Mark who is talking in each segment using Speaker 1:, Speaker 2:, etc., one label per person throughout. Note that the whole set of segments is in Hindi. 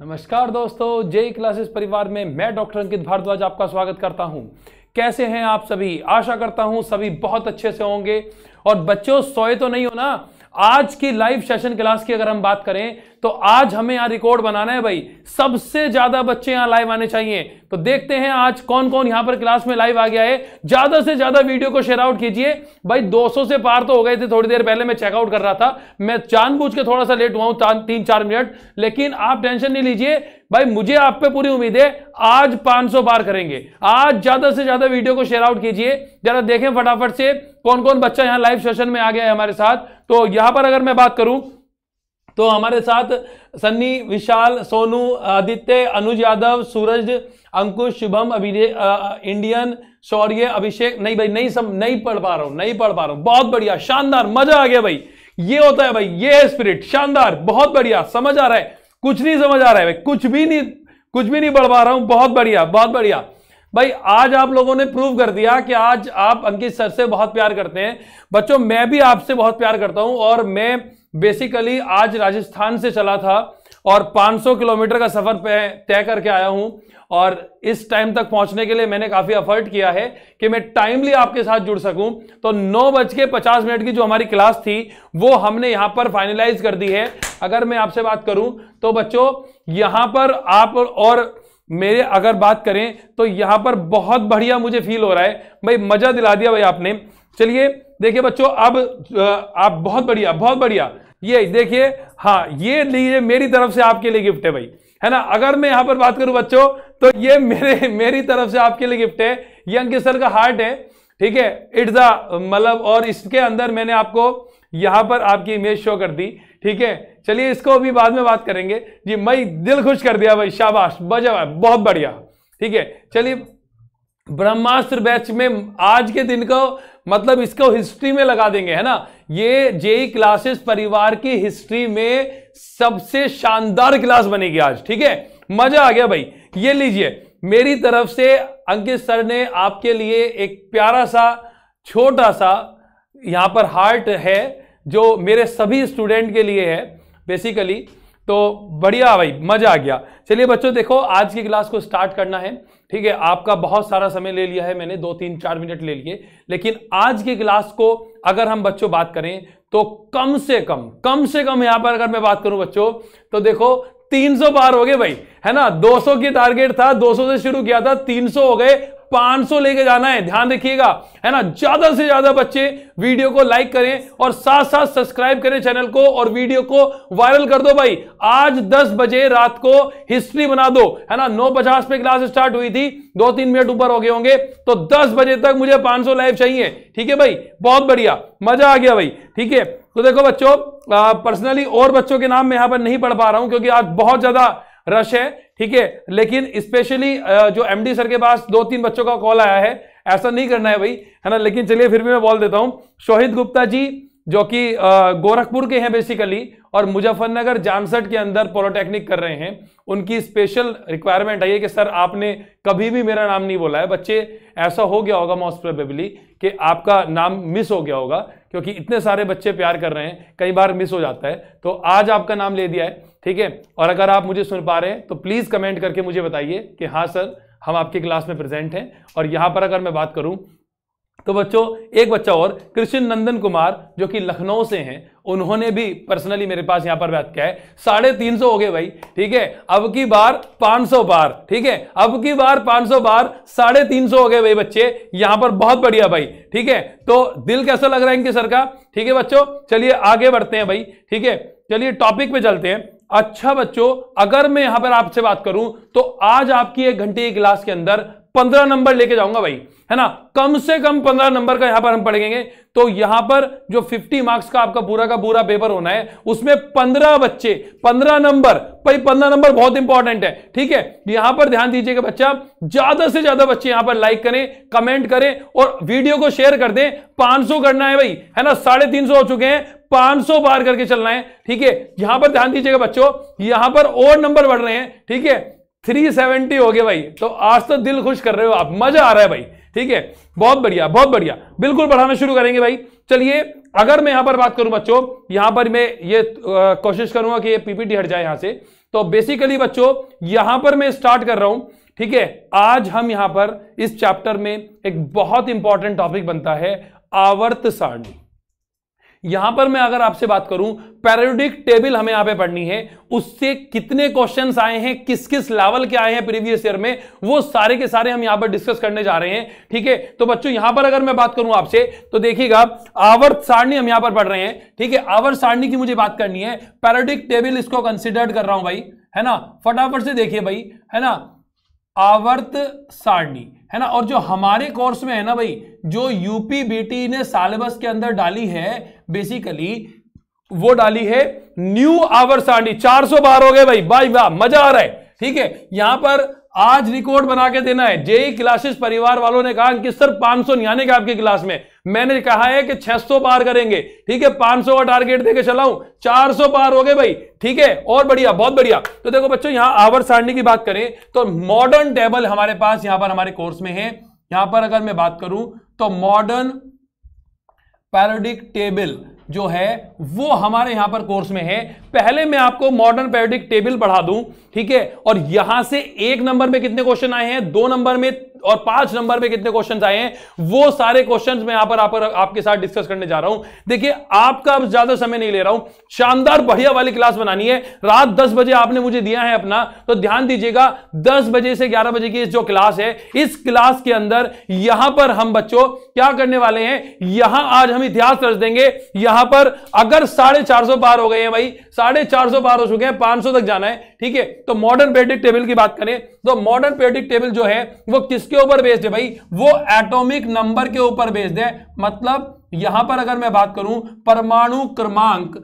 Speaker 1: नमस्कार दोस्तों जेई क्लासेस परिवार में मैं डॉक्टर अंकित भारद्वाज आपका स्वागत करता हूं कैसे हैं आप सभी आशा करता हूं सभी बहुत अच्छे से होंगे और बच्चों सोए तो नहीं हो ना आज की लाइव सेशन क्लास की अगर हम बात करें तो आज हमें यहां रिकॉर्ड बनाना है भाई सबसे ज्यादा बच्चे यहां लाइव आने चाहिए तो देखते हैं आज कौन कौन यहां पर क्लास में लाइव आ गया है ज्यादा से ज्यादा वीडियो को शेयर आउट कीजिए भाई 200 से पार तो हो गए थे थोड़ी देर पहले मैं चेकआउट कर रहा था मैं जानबूझ के थोड़ा सा लेट हुआ हूं तीन चार मिनट लेकिन आप टेंशन नहीं लीजिए भाई मुझे आप पे पूरी उम्मीद है आज 500 बार करेंगे आज ज्यादा से ज्यादा वीडियो को शेयर आउट कीजिए जरा देखें फटाफट से कौन कौन बच्चा यहां लाइव सेशन में आ गया है हमारे साथ तो यहां पर अगर मैं बात करूं तो हमारे साथ सन्नी विशाल सोनू आदित्य अनुज यादव सूरज अंकुश शुभम अभिषेक इंडियन शौर्य अभिषेक नहीं भाई नहीं सब नहीं पढ़ पा रहा हूं नहीं पढ़ पा रहा हूं बहुत बढ़िया शानदार मजा आ गया भाई ये होता है भाई ये है स्पिरिट शानदार बहुत बढ़िया समझ आ रहा है कुछ नहीं समझ आ रहा है भाई कुछ भी नहीं कुछ भी नहीं पढ़ पा रहा हूं बहुत बढ़िया बहुत बढ़िया भाई आज आप लोगों ने प्रूव कर दिया कि आज आप अंकित सर से बहुत प्यार करते हैं बच्चों मैं भी आपसे बहुत प्यार करता हूं और मैं बेसिकली आज राजस्थान से चला था और 500 किलोमीटर का सफर तय करके आया हूं और इस टाइम तक पहुंचने के लिए मैंने काफी अफर्ट किया है कि मैं टाइमली आपके साथ जुड़ सकूं तो नौ बज के पचास मिनट की जो हमारी क्लास थी वो हमने यहां पर फाइनलाइज कर दी है अगर मैं आपसे बात करूं तो बच्चों यहां पर आप और मेरे अगर बात करें तो यहां पर बहुत बढ़िया मुझे फील हो रहा है भाई मजा दिला दिया भाई आपने चलिए देखिए बच्चों अब आप बहुत बढ़िया बहुत बढ़िया ये देखिए हाँ ये लीजिए मेरी तरफ से आपके लिए गिफ्ट है भाई है ना अगर मैं यहां पर बात करूं बच्चों तो ये मेरे मेरी तरफ से आपके लिए गिफ्ट है ये अंकित सर का हार्ट है ठीक है इट्स द मतलब और इसके अंदर मैंने आपको यहां पर आपकी इमेज शो कर दी ठीक है चलिए इसको अभी बाद में बात करेंगे जी मई दिल खुश कर दिया भाई शाबाश बजा बहुत बढ़िया ठीक है चलिए ब्रह्मास्त्र बैच में आज के दिन को मतलब इसको हिस्ट्री में लगा देंगे है ना ये जेई क्लासेस परिवार की हिस्ट्री में सबसे शानदार क्लास बनेगी आज ठीक है मजा आ गया भाई ये लीजिए मेरी तरफ से अंकित सर ने आपके लिए एक प्यारा सा छोटा सा यहां पर हार्ट है जो मेरे सभी स्टूडेंट के लिए है बेसिकली तो बढ़िया भाई मजा आ गया चलिए बच्चों देखो आज की क्लास को स्टार्ट करना है ठीक है आपका बहुत सारा समय ले लिया है मैंने दो तीन चार मिनट ले लिए लेकिन आज के क्लास को अगर हम बच्चों बात करें तो कम से कम कम से कम यहां पर अगर मैं बात करूं बच्चों तो देखो 300 बार हो गए भाई है ना 200 की टारगेट था 200 से शुरू किया था 300 हो गए 500 लेके जाना है ध्यान रखिएगा है ना ज्यादा से ज्यादा बच्चे वीडियो को लाइक करें और साथ साथ सब्सक्राइब करें चैनल को और वीडियो को वायरल कर दो भाई आज 10 बजे रात को हिस्ट्री बना दो है ना नौ पचास पे क्लास स्टार्ट हुई थी दो तीन मिनट ऊपर हो गए होंगे तो दस बजे तक मुझे पांच लाइव चाहिए ठीक है भाई बहुत बढ़िया मजा आ गया भाई ठीक है तो देखो बच्चों पर्सनली और बच्चों के नाम मैं यहां पर नहीं पढ़ पा रहा हूं क्योंकि आज बहुत ज्यादा रश है ठीक है लेकिन स्पेशली जो एमडी सर के पास दो तीन बच्चों का कॉल आया है ऐसा नहीं करना है भाई है ना लेकिन चलिए फिर भी मैं बोल देता हूँ शोहित गुप्ता जी जो कि गोरखपुर के हैं बेसिकली और मुजफ्फरनगर जामसट के अंदर पॉलिटेक्निक कर रहे हैं उनकी स्पेशल रिक्वायरमेंट आई है कि सर आपने कभी भी मेरा नाम नहीं बोला है बच्चे ऐसा हो गया होगा मोस्ट प्रोबेबली कि आपका नाम मिस हो गया होगा क्योंकि इतने सारे बच्चे प्यार कर रहे हैं कई बार मिस हो जाता है तो आज आपका नाम ले दिया है ठीक है और अगर आप मुझे सुन पा रहे हैं तो प्लीज़ कमेंट करके मुझे बताइए कि हाँ सर हम आपकी क्लास में प्रेजेंट हैं और यहां पर अगर मैं बात करूं तो बच्चों एक बच्चा और कृष्ण नंदन कुमार जो कि लखनऊ से हैं उन्होंने भी पर्सनली मेरे पास यहां पर बात किया है साढ़े तीन सौ हो गए भाई ठीक है अब की बार सौ बार ठीक है अब की बार सौ बार साढ़े तीन सौ हो गए भाई बच्चे यहां पर बहुत बढ़िया भाई ठीक है तो दिल कैसा लग रहा है इनके सर का ठीक है बच्चों चलिए आगे बढ़ते हैं भाई ठीक है चलिए टॉपिक पे चलते हैं अच्छा बच्चों अगर मैं यहां पर आपसे बात करूं तो आज आपकी एक घंटे की क्लास के अंदर पंद्रह नंबर लेके जाऊंगा भाई है ना कम से कम पंद्रह नंबर का यहां पर हम पढ़ेंगे तो यहां पर जो फिफ्टी मार्क्स का आपका पूरा का पूरा पेपर होना है उसमें पंद्रह बच्चे पंद्रह नंबर भाई पंद्रह नंबर बहुत इंपॉर्टेंट है ठीक है यहां पर ध्यान दीजिएगा बच्चा ज्यादा से ज्यादा बच्चे यहां पर लाइक करें कमेंट करें और वीडियो को शेयर कर दें पांच करना है भाई है ना साढ़े तीन सौ हो चुके हैं 500 बार करके चलना है ठीक है यहां पर ध्यान दीजिएगा बच्चों यहां पर और नंबर बढ़ रहे हैं ठीक है 370 हो गए भाई तो आज तो दिल खुश कर रहे हो आप मजा आ रहा है भाई ठीक है बहुत बढ़िया बहुत बढ़िया बिल्कुल बढ़ाना शुरू करेंगे भाई चलिए अगर मैं यहां पर बात करूं बच्चों यहां पर मैं ये कोशिश करूंगा कि ये पीपीटी हट जाए यहां से तो बेसिकली बच्चों यहां पर मैं स्टार्ट कर रहा हूं ठीक है आज हम यहां पर इस चैप्टर में एक बहुत इंपॉर्टेंट टॉपिक बनता है आवर्त सारणी यहां पर मैं अगर आपसे बात करूं पैरोडिक टेबल हमें यहां पे पढ़नी है उससे कितने क्वेश्चंस आए हैं किस किस लेवल के आए हैं प्रीवियस ईयर में वो सारे के सारे हम यहां पर डिस्कस करने जा रहे हैं ठीक है तो बच्चों यहां पर अगर मैं बात करूं आपसे तो देखिएगा आवर्त सारणी हम यहां पर पढ़ रहे हैं ठीक है आवर्त सारणी की मुझे बात करनी है पैरोडिक टेबल इसको कंसिडर्ड कर रहा हूं भाई है ना फटाफट से देखिए भाई है ना आवर्त सारणी है ना और जो हमारे कोर्स में है ना भाई जो यूपी बीटी ने सालेबस के अंदर डाली है बेसिकली वो डाली है न्यू आवर सांडी चार सौ बार हो गए भाई भाई वाह मजा आ रहा है ठीक है यहां पर आज रिकॉर्ड बना के देना है जेई क्लासेस e परिवार वालों ने कहा कि सर पांच सौ नियाने आपकी क्लास में मैंने कहा है कि 600 पार करेंगे ठीक है 500 का टारगेट देके चलाऊं 400 पार हो गए भाई ठीक है और बढ़िया बहुत बढ़िया तो देखो बच्चों यहां आवर सारणी की बात करें तो मॉडर्न टेबल हमारे पास यहां पर हमारे कोर्स में है यहां पर अगर मैं बात करूं तो मॉडर्न पैरोडिक टेबल जो है वो हमारे यहां पर कोर्स में है पहले मैं आपको मॉडर्न पैरोडिक टेबल पढ़ा दूं ठीक है और यहां से एक नंबर में कितने क्वेश्चन आए हैं दो नंबर में और पांच नंबर में कितने क्वेश्चंस आए हैं वो सारे क्वेश्चंस मैं यहां पर, आप आपके साथ डिस्कस करने जा रहा हूं देखिए आपका अब ज्यादा समय नहीं ले रहा हूं शानदार बढ़िया वाली क्लास बनानी है रात दस बजे आपने मुझे दिया है अपना तो ध्यान दीजिएगा दस बजे से ग्यारह बजे की जो क्लास है इस क्लास के अंदर यहां पर हम बच्चों क्या करने वाले हैं यहां आज हम इतिहास रच देंगे यहां पर अगर साढ़े चार सौ पार हो गए हैं भाई साढ़े चार सौ पार हो चुके हैं पांच सौ तक जाना है ठीक है तो मॉडर्न पेडिक टेबल की बात करें तो मॉडर्न पेडिक टेबल जो है वो किस किसके ऊपर बेस्ड है भाई वो एटॉमिक नंबर के ऊपर बेस्ड है मतलब यहां पर अगर मैं बात करूं परमाणु क्रमांक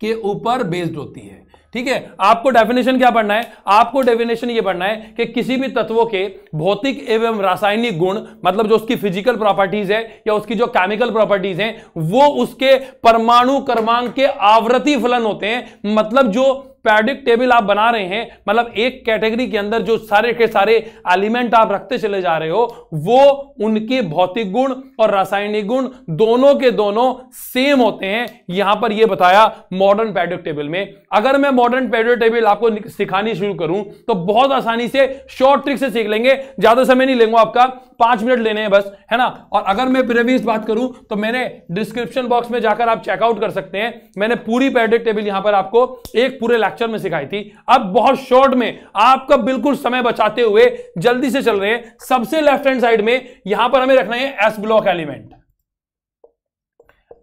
Speaker 1: के ऊपर बेस्ड होती है ठीक है आपको डेफिनेशन क्या पढ़ना है आपको डेफिनेशन ये पढ़ना है कि किसी भी तत्वों के भौतिक एवं रासायनिक गुण मतलब जो उसकी फिजिकल प्रॉपर्टीज है या उसकी जो केमिकल प्रॉपर्टीज हैं वो उसके परमाणु क्रमांक के आवृत्ति फलन होते हैं मतलब जो पैडिक टेबल आप बना रहे हैं मतलब एक कैटेगरी के अंदर जो सारे के सारे एलिमेंट आप रखते चले जा रहे हो वो उनके भौतिक गुण और रासायनिक गुण दोनों के दोनों सेम होते हैं यहां पर ये बताया मॉडर्न पैडिक टेबल में अगर मैं मॉडर्न पैडिक टेबल आपको सिखानी शुरू करूं तो बहुत आसानी से शॉर्ट ट्रिक से सीख लेंगे ज्यादा समय नहीं लेंगे आपका पांच मिनट लेने हैं बस है ना और अगर मैं प्रीवियस बात करूं तो मैंने डिस्क्रिप्शन बॉक्स में जाकर आप चेकआउट कर सकते हैं मैंने पूरी पेडिक टेबल यहां पर आपको एक पूरे लेक्चर में सिखाई थी अब बहुत शॉर्ट में आपका बिल्कुल समय बचाते हुए जल्दी से चल रहे हैं सबसे लेफ्ट हैंड साइड में यहां पर हमें रखना है S block element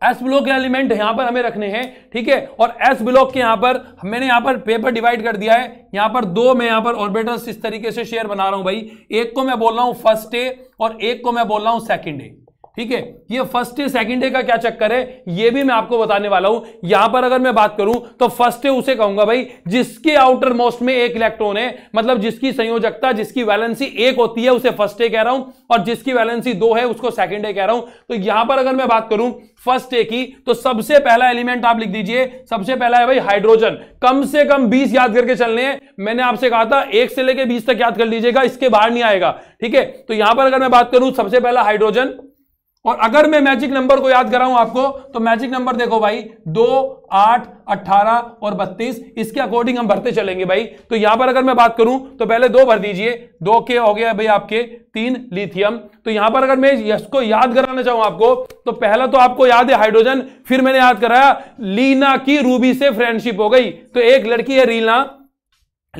Speaker 1: S block के एलिमेंट यहां पर हमें रखने हैं ठीक है और एस ब्लॉक के यहां पर मैंने यहां पर पेपर डिवाइड कर दिया है यहां पर दो मैं यहां पर ऑर्बिटल्स इस तरीके से शेयर बना रहा हूं भाई एक को मैं बोल रहा हूं फर्स्ट डे और एक को मैं बोल रहा हूं सेकेंड डे ठीक है ये फर्स्ट डे सेकंड डे का क्या चक्कर है ये भी मैं आपको बताने वाला हूं यहां पर अगर मैं बात करूं तो फर्स्ट डे उसे कहूंगा भाई जिसके आउटर मोस्ट में एक इलेक्ट्रॉन है मतलब जिसकी संयोजकता जिसकी वैलेंसी एक होती है उसे फर्स्ट डे कह रहा हूं और जिसकी वैलेंसी दो है उसको सेकेंड डे कह रहा हूं तो यहां पर अगर मैं बात करूं फर्स्ट डे की तो सबसे पहला एलिमेंट आप लिख दीजिए सबसे पहला है भाई हाइड्रोजन कम से कम बीस याद करके चलने हैं मैंने आपसे कहा था एक से लेकर बीस तक याद कर लीजिएगा इसके बाहर नहीं आएगा ठीक है तो यहां पर अगर मैं बात करूं सबसे पहला हाइड्रोजन और अगर मैं मैजिक नंबर को याद कराऊं आपको तो मैजिक नंबर देखो भाई दो आठ अट्ठारह और बत्तीस इसके अकॉर्डिंग हम भरते चलेंगे भाई तो यहां पर अगर मैं बात करूं तो पहले दो भर दीजिए दो के हो गया भाई आपके तीन लिथियम तो यहां पर अगर मैं इसको याद कराना चाहूं आपको तो पहला तो आपको याद है हाइड्रोजन फिर मैंने याद कराया लीना की रूबी से फ्रेंडशिप हो गई तो एक लड़की है रीना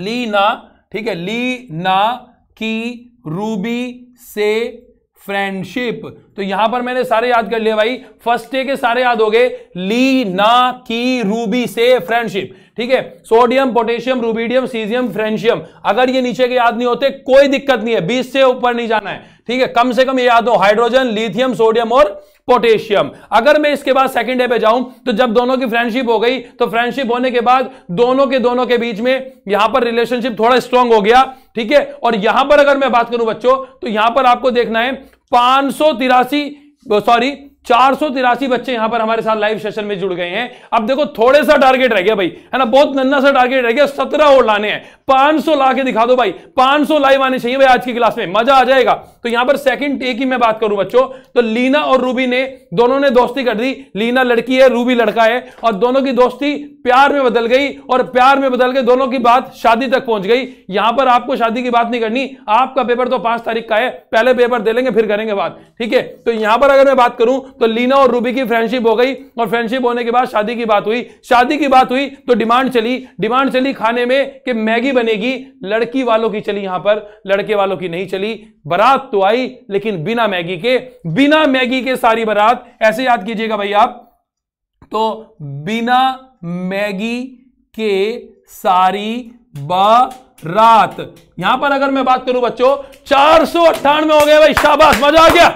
Speaker 1: लीना ठीक है लीना की रूबी से फ्रेंडशिप तो यहां पर मैंने सारे याद कर लिए भाई फर्स्ट डे के सारे याद हो गए ली ना की रूबी से फ्रेंडशिप ठीक है sodium potassium rubidium caesium francium अगर ये नीचे के याद नहीं होते कोई दिक्कत नहीं है बीस से ऊपर नहीं जाना है ठीक है कम से कम ये याद हो हाइड्रोजन लिथियम सोडियम और पोटेशियम अगर मैं इसके बाद सेकंड डे पे जाऊं तो जब दोनों की फ्रेंडशिप हो गई तो फ्रेंडशिप होने के बाद दोनों के दोनों के बीच में यहां पर रिलेशनशिप थोड़ा स्ट्रांग हो गया ठीक है और यहां पर अगर मैं बात करूं बच्चों तो यहां पर आपको देखना है पांच सॉरी चार बच्चे यहां पर हमारे साथ लाइव सेशन में जुड़ गए हैं अब देखो थोड़े सा टारगेट रह गया भाई है ना बहुत नन्ना सा टारगेट रह गया सत्रह और लाने हैं 500 ला के दिखा दो भाई 500 लाइव आने चाहिए भाई आज की क्लास में मजा आ जाएगा तो यहां पर सेकंड डे की मैं बात करूं बच्चों तो लीना और रूबी ने दोनों ने दोस्ती कर दी लीना लड़की है रूबी लड़का है और दोनों की दोस्ती प्यार में बदल गई और प्यार में बदल गए दोनों की बात शादी तक पहुंच गई यहां पर आपको शादी की बात नहीं करनी आपका पेपर तो पांच तारीख का है पहले पेपर दे लेंगे फिर करेंगे बात ठीक है तो यहां पर अगर मैं बात करूं तो लीना और रूबी की फ्रेंडशिप हो गई और फ्रेंडशिप होने के बाद शादी की बात हुई शादी की बात हुई तो डिमांड चली डिमांड चली खाने में कि मैगी बनेगी लड़की वालों की चली यहां पर लड़के वालों की नहीं चली बारात तो आई लेकिन बिना मैगी के बिना मैगी के सारी बारात ऐसे याद कीजिएगा भाई आप तो बिना मैगी के सारी बारात यहां पर अगर मैं बात करूं बच्चों चार सौ अट्ठानवे हो गए भाई शाबाश मजा आ गया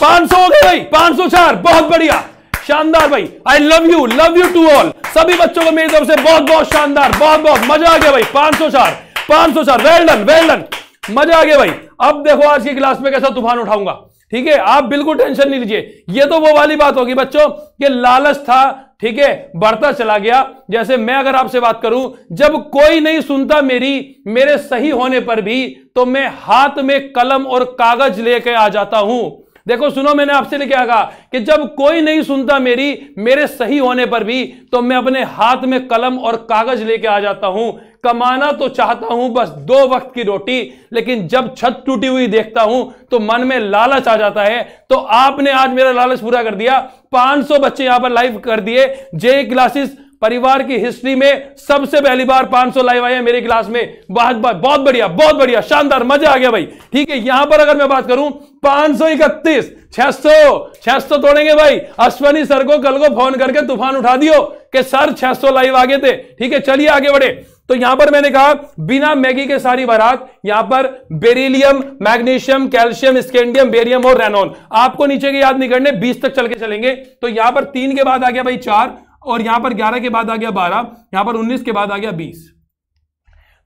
Speaker 1: पांच सौ हो गए भाई पांच सौ चार बहुत बढ़िया शानदार भाई I love you love you too all सभी बच्चों को मेरी तरफ से बहुत बहुत शानदार बहुत बहुत मजा आ गया भाई पांच सौ चार पांच सौ चार वेल डन वेल डन मजा आ गया भाई अब देखो आज की क्लास में कैसा तूफान उठाऊंगा ठीक है आप बिल्कुल टेंशन नहीं लीजिए ये तो वो वाली बात होगी बच्चों कि लालच था ठीक है बढ़ता चला गया जैसे मैं अगर आपसे बात करूं जब कोई नहीं सुनता मेरी मेरे सही होने पर भी तो मैं हाथ में कलम और कागज लेके आ जाता हूं देखो सुनो मैंने आपसे क्या कहा कि जब कोई नहीं सुनता मेरी मेरे सही होने पर भी तो मैं अपने हाथ में कलम और कागज लेके आ जाता हूं कमाना तो चाहता हूं बस दो वक्त की रोटी लेकिन जब छत टूटी हुई देखता हूं तो मन में लालच आ जाता है तो आपने आज मेरा लालच पूरा कर दिया 500 बच्चे यहां पर लाइव कर दिए जे क्लासेस परिवार की हिस्ट्री में सबसे पहली बार 500 लाइव आए हैं मेरे क्लास में बहुत बहुत बढ़िया बहुत बढ़िया शानदार मजा आ गया भाई ठीक है यहां पर अगर मैं बात करूं पांच सौ इकतीस छह सौ छह सौ तोड़ेंगे भाई अश्वनी सर को कल को फोन करके तूफान उठा दियो कि सर 600 लाइव आगे थे ठीक है चलिए आगे बढ़े तो यहां पर मैंने कहा बिना मैगी के सारी बारात यहां पर beryllium magnesium calcium scandium barium और रेनोन आपको नीचे के याद नहीं करने बीस तक चल के चलेंगे तो यहां पर तीन के बाद आ गया भाई चार और यहां पर 11 के बाद आ गया 12 यहां पर 19 के बाद आ गया 20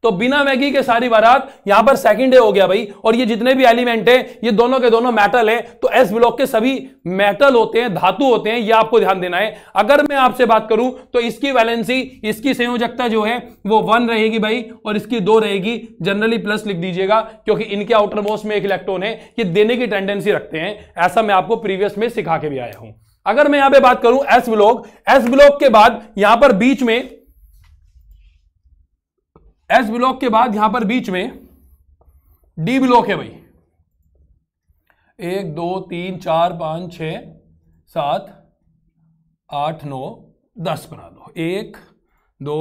Speaker 1: तो बिना मैगी के सारी बारात यहां पर सेकंड डे हो गया भाई और ये जितने भी एलिमेंट है ये दोनों के दोनों मेटल है तो एस ब्लॉक के सभी मेटल होते हैं धातु होते हैं ये आपको ध्यान देना है अगर मैं आपसे बात करूं तो इसकी वैलेंसी इसकी संयोजकता जो है वो वन रहेगी भाई और इसकी दो रहेगी जनरली प्लस लिख दीजिएगा क्योंकि इनके आउटर मोस्ट में एक इलेक्ट्रॉन है ये देने की टेंडेंसी रखते हैं ऐसा मैं आपको प्रीवियस में सिखा के भी आया हूं अगर मैं यहां पे बात करूं एस ब्लॉक एस ब्लॉक के बाद यहां पर बीच में एस ब्लॉक के बाद यहां पर बीच में डी ब्लॉक है भाई एक दो तीन चार पांच छ सात आठ नौ दस बना दो एक दो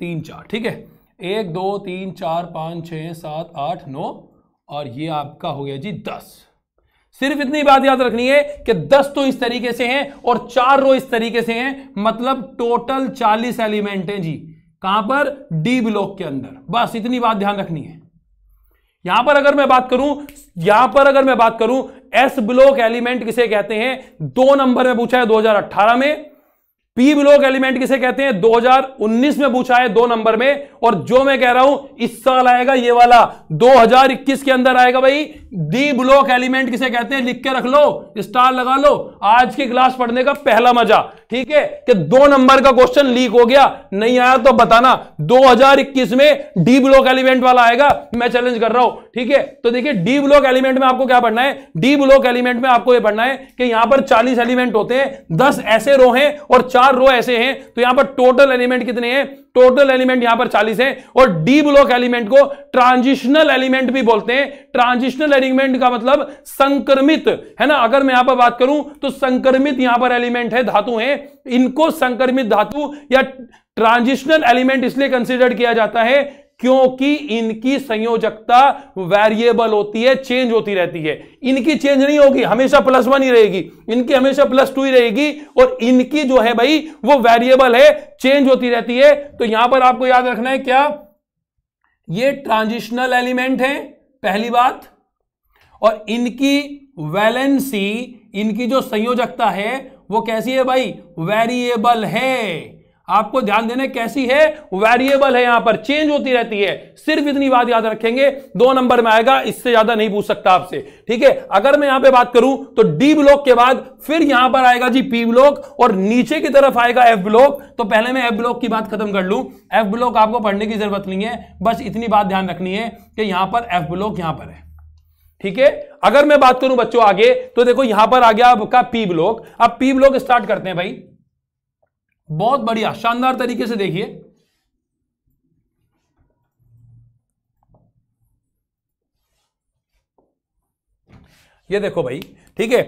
Speaker 1: तीन चार ठीक है एक दो तीन चार पांच छ सात आठ नौ और ये आपका हो गया जी दस सिर्फ इतनी बात याद रखनी है कि 10 तो इस तरीके से हैं और चार रो इस तरीके से हैं मतलब टोटल 40 एलिमेंट हैं जी कहां पर डी ब्लॉक के अंदर बस इतनी बात ध्यान रखनी है यहां पर अगर मैं बात करूं यहां पर अगर मैं बात करूं एस ब्लॉक एलिमेंट किसे कहते हैं दो नंबर में पूछा है 2018 में पी ब्लॉक एलिमेंट किसे कहते हैं 2019 में पूछा है दो नंबर में और जो मैं कह रहा हूं इस साल आएगा ये वाला 2021 के अंदर आएगा भाई डी ब्लॉक एलिमेंट किसे कहते हैं लिख के रख लो स्टार लगा लो आज की क्लास पढ़ने का पहला मजा ठीक है कि दो नंबर का क्वेश्चन लीक हो गया नहीं आया तो बताना 2021 में डी ब्लॉक एलिमेंट वाला आएगा मैं चैलेंज कर रहा हूं ठीक है तो देखिए डी ब्लॉक एलिमेंट में आपको क्या पढ़ना है डी ब्लॉक एलिमेंट में आपको यह पढ़ना है कि यहां पर चालीस एलिमेंट होते हैं दस ऐसे रो हैं और चार चार रो ऐसे हैं तो यहां पर टोटल एलिमेंट कितने हैं टोटल एलिमेंट यहां पर 40 है और डी ब्लॉक एलिमेंट को ट्रांजिशनल एलिमेंट भी बोलते हैं ट्रांजिशनल एलिमेंट का मतलब संक्रमित है ना अगर मैं यहां पर बात करूं तो संक्रमित यहां पर एलिमेंट है धातु है इनको संक्रमित धातु या ट्रांजिशनल एलिमेंट इसलिए कंसिडर किया जाता है क्योंकि इनकी संयोजकता वेरिएबल होती है चेंज होती रहती है इनकी चेंज नहीं होगी हमेशा प्लस वन ही रहेगी इनकी हमेशा प्लस टू ही रहेगी और इनकी जो है भाई वो वेरिएबल है चेंज होती रहती है तो यहां पर आपको याद रखना है क्या ये ट्रांजिशनल एलिमेंट है पहली बात और इनकी वैलेंसी इनकी जो संयोजकता है वो कैसी है भाई वेरिएबल है आपको ध्यान देने कैसी है वेरिएबल है यहां पर चेंज होती रहती है सिर्फ इतनी बात याद रखेंगे दो नंबर में आएगा इससे ज्यादा नहीं पूछ सकता आपसे ठीक है अगर मैं यहां पे बात करूं तो डी ब्लॉक के बाद फिर यहां पर आएगा जी पी ब्लॉक और नीचे की तरफ आएगा एफ ब्लॉक तो पहले मैं एफ ब्लॉक की बात खत्म कर लू एफ ब्लॉक आपको पढ़ने की जरूरत नहीं है बस इतनी बात ध्यान रखनी है कि यहां पर एफ ब्लॉक यहां पर है ठीक है अगर मैं बात करूं बच्चों आगे तो देखो यहां पर आ गया आपका पी ब्लॉक अब पी ब्लॉक स्टार्ट करते हैं भाई बहुत बढ़िया शानदार तरीके से देखिए ये देखो भाई ठीक है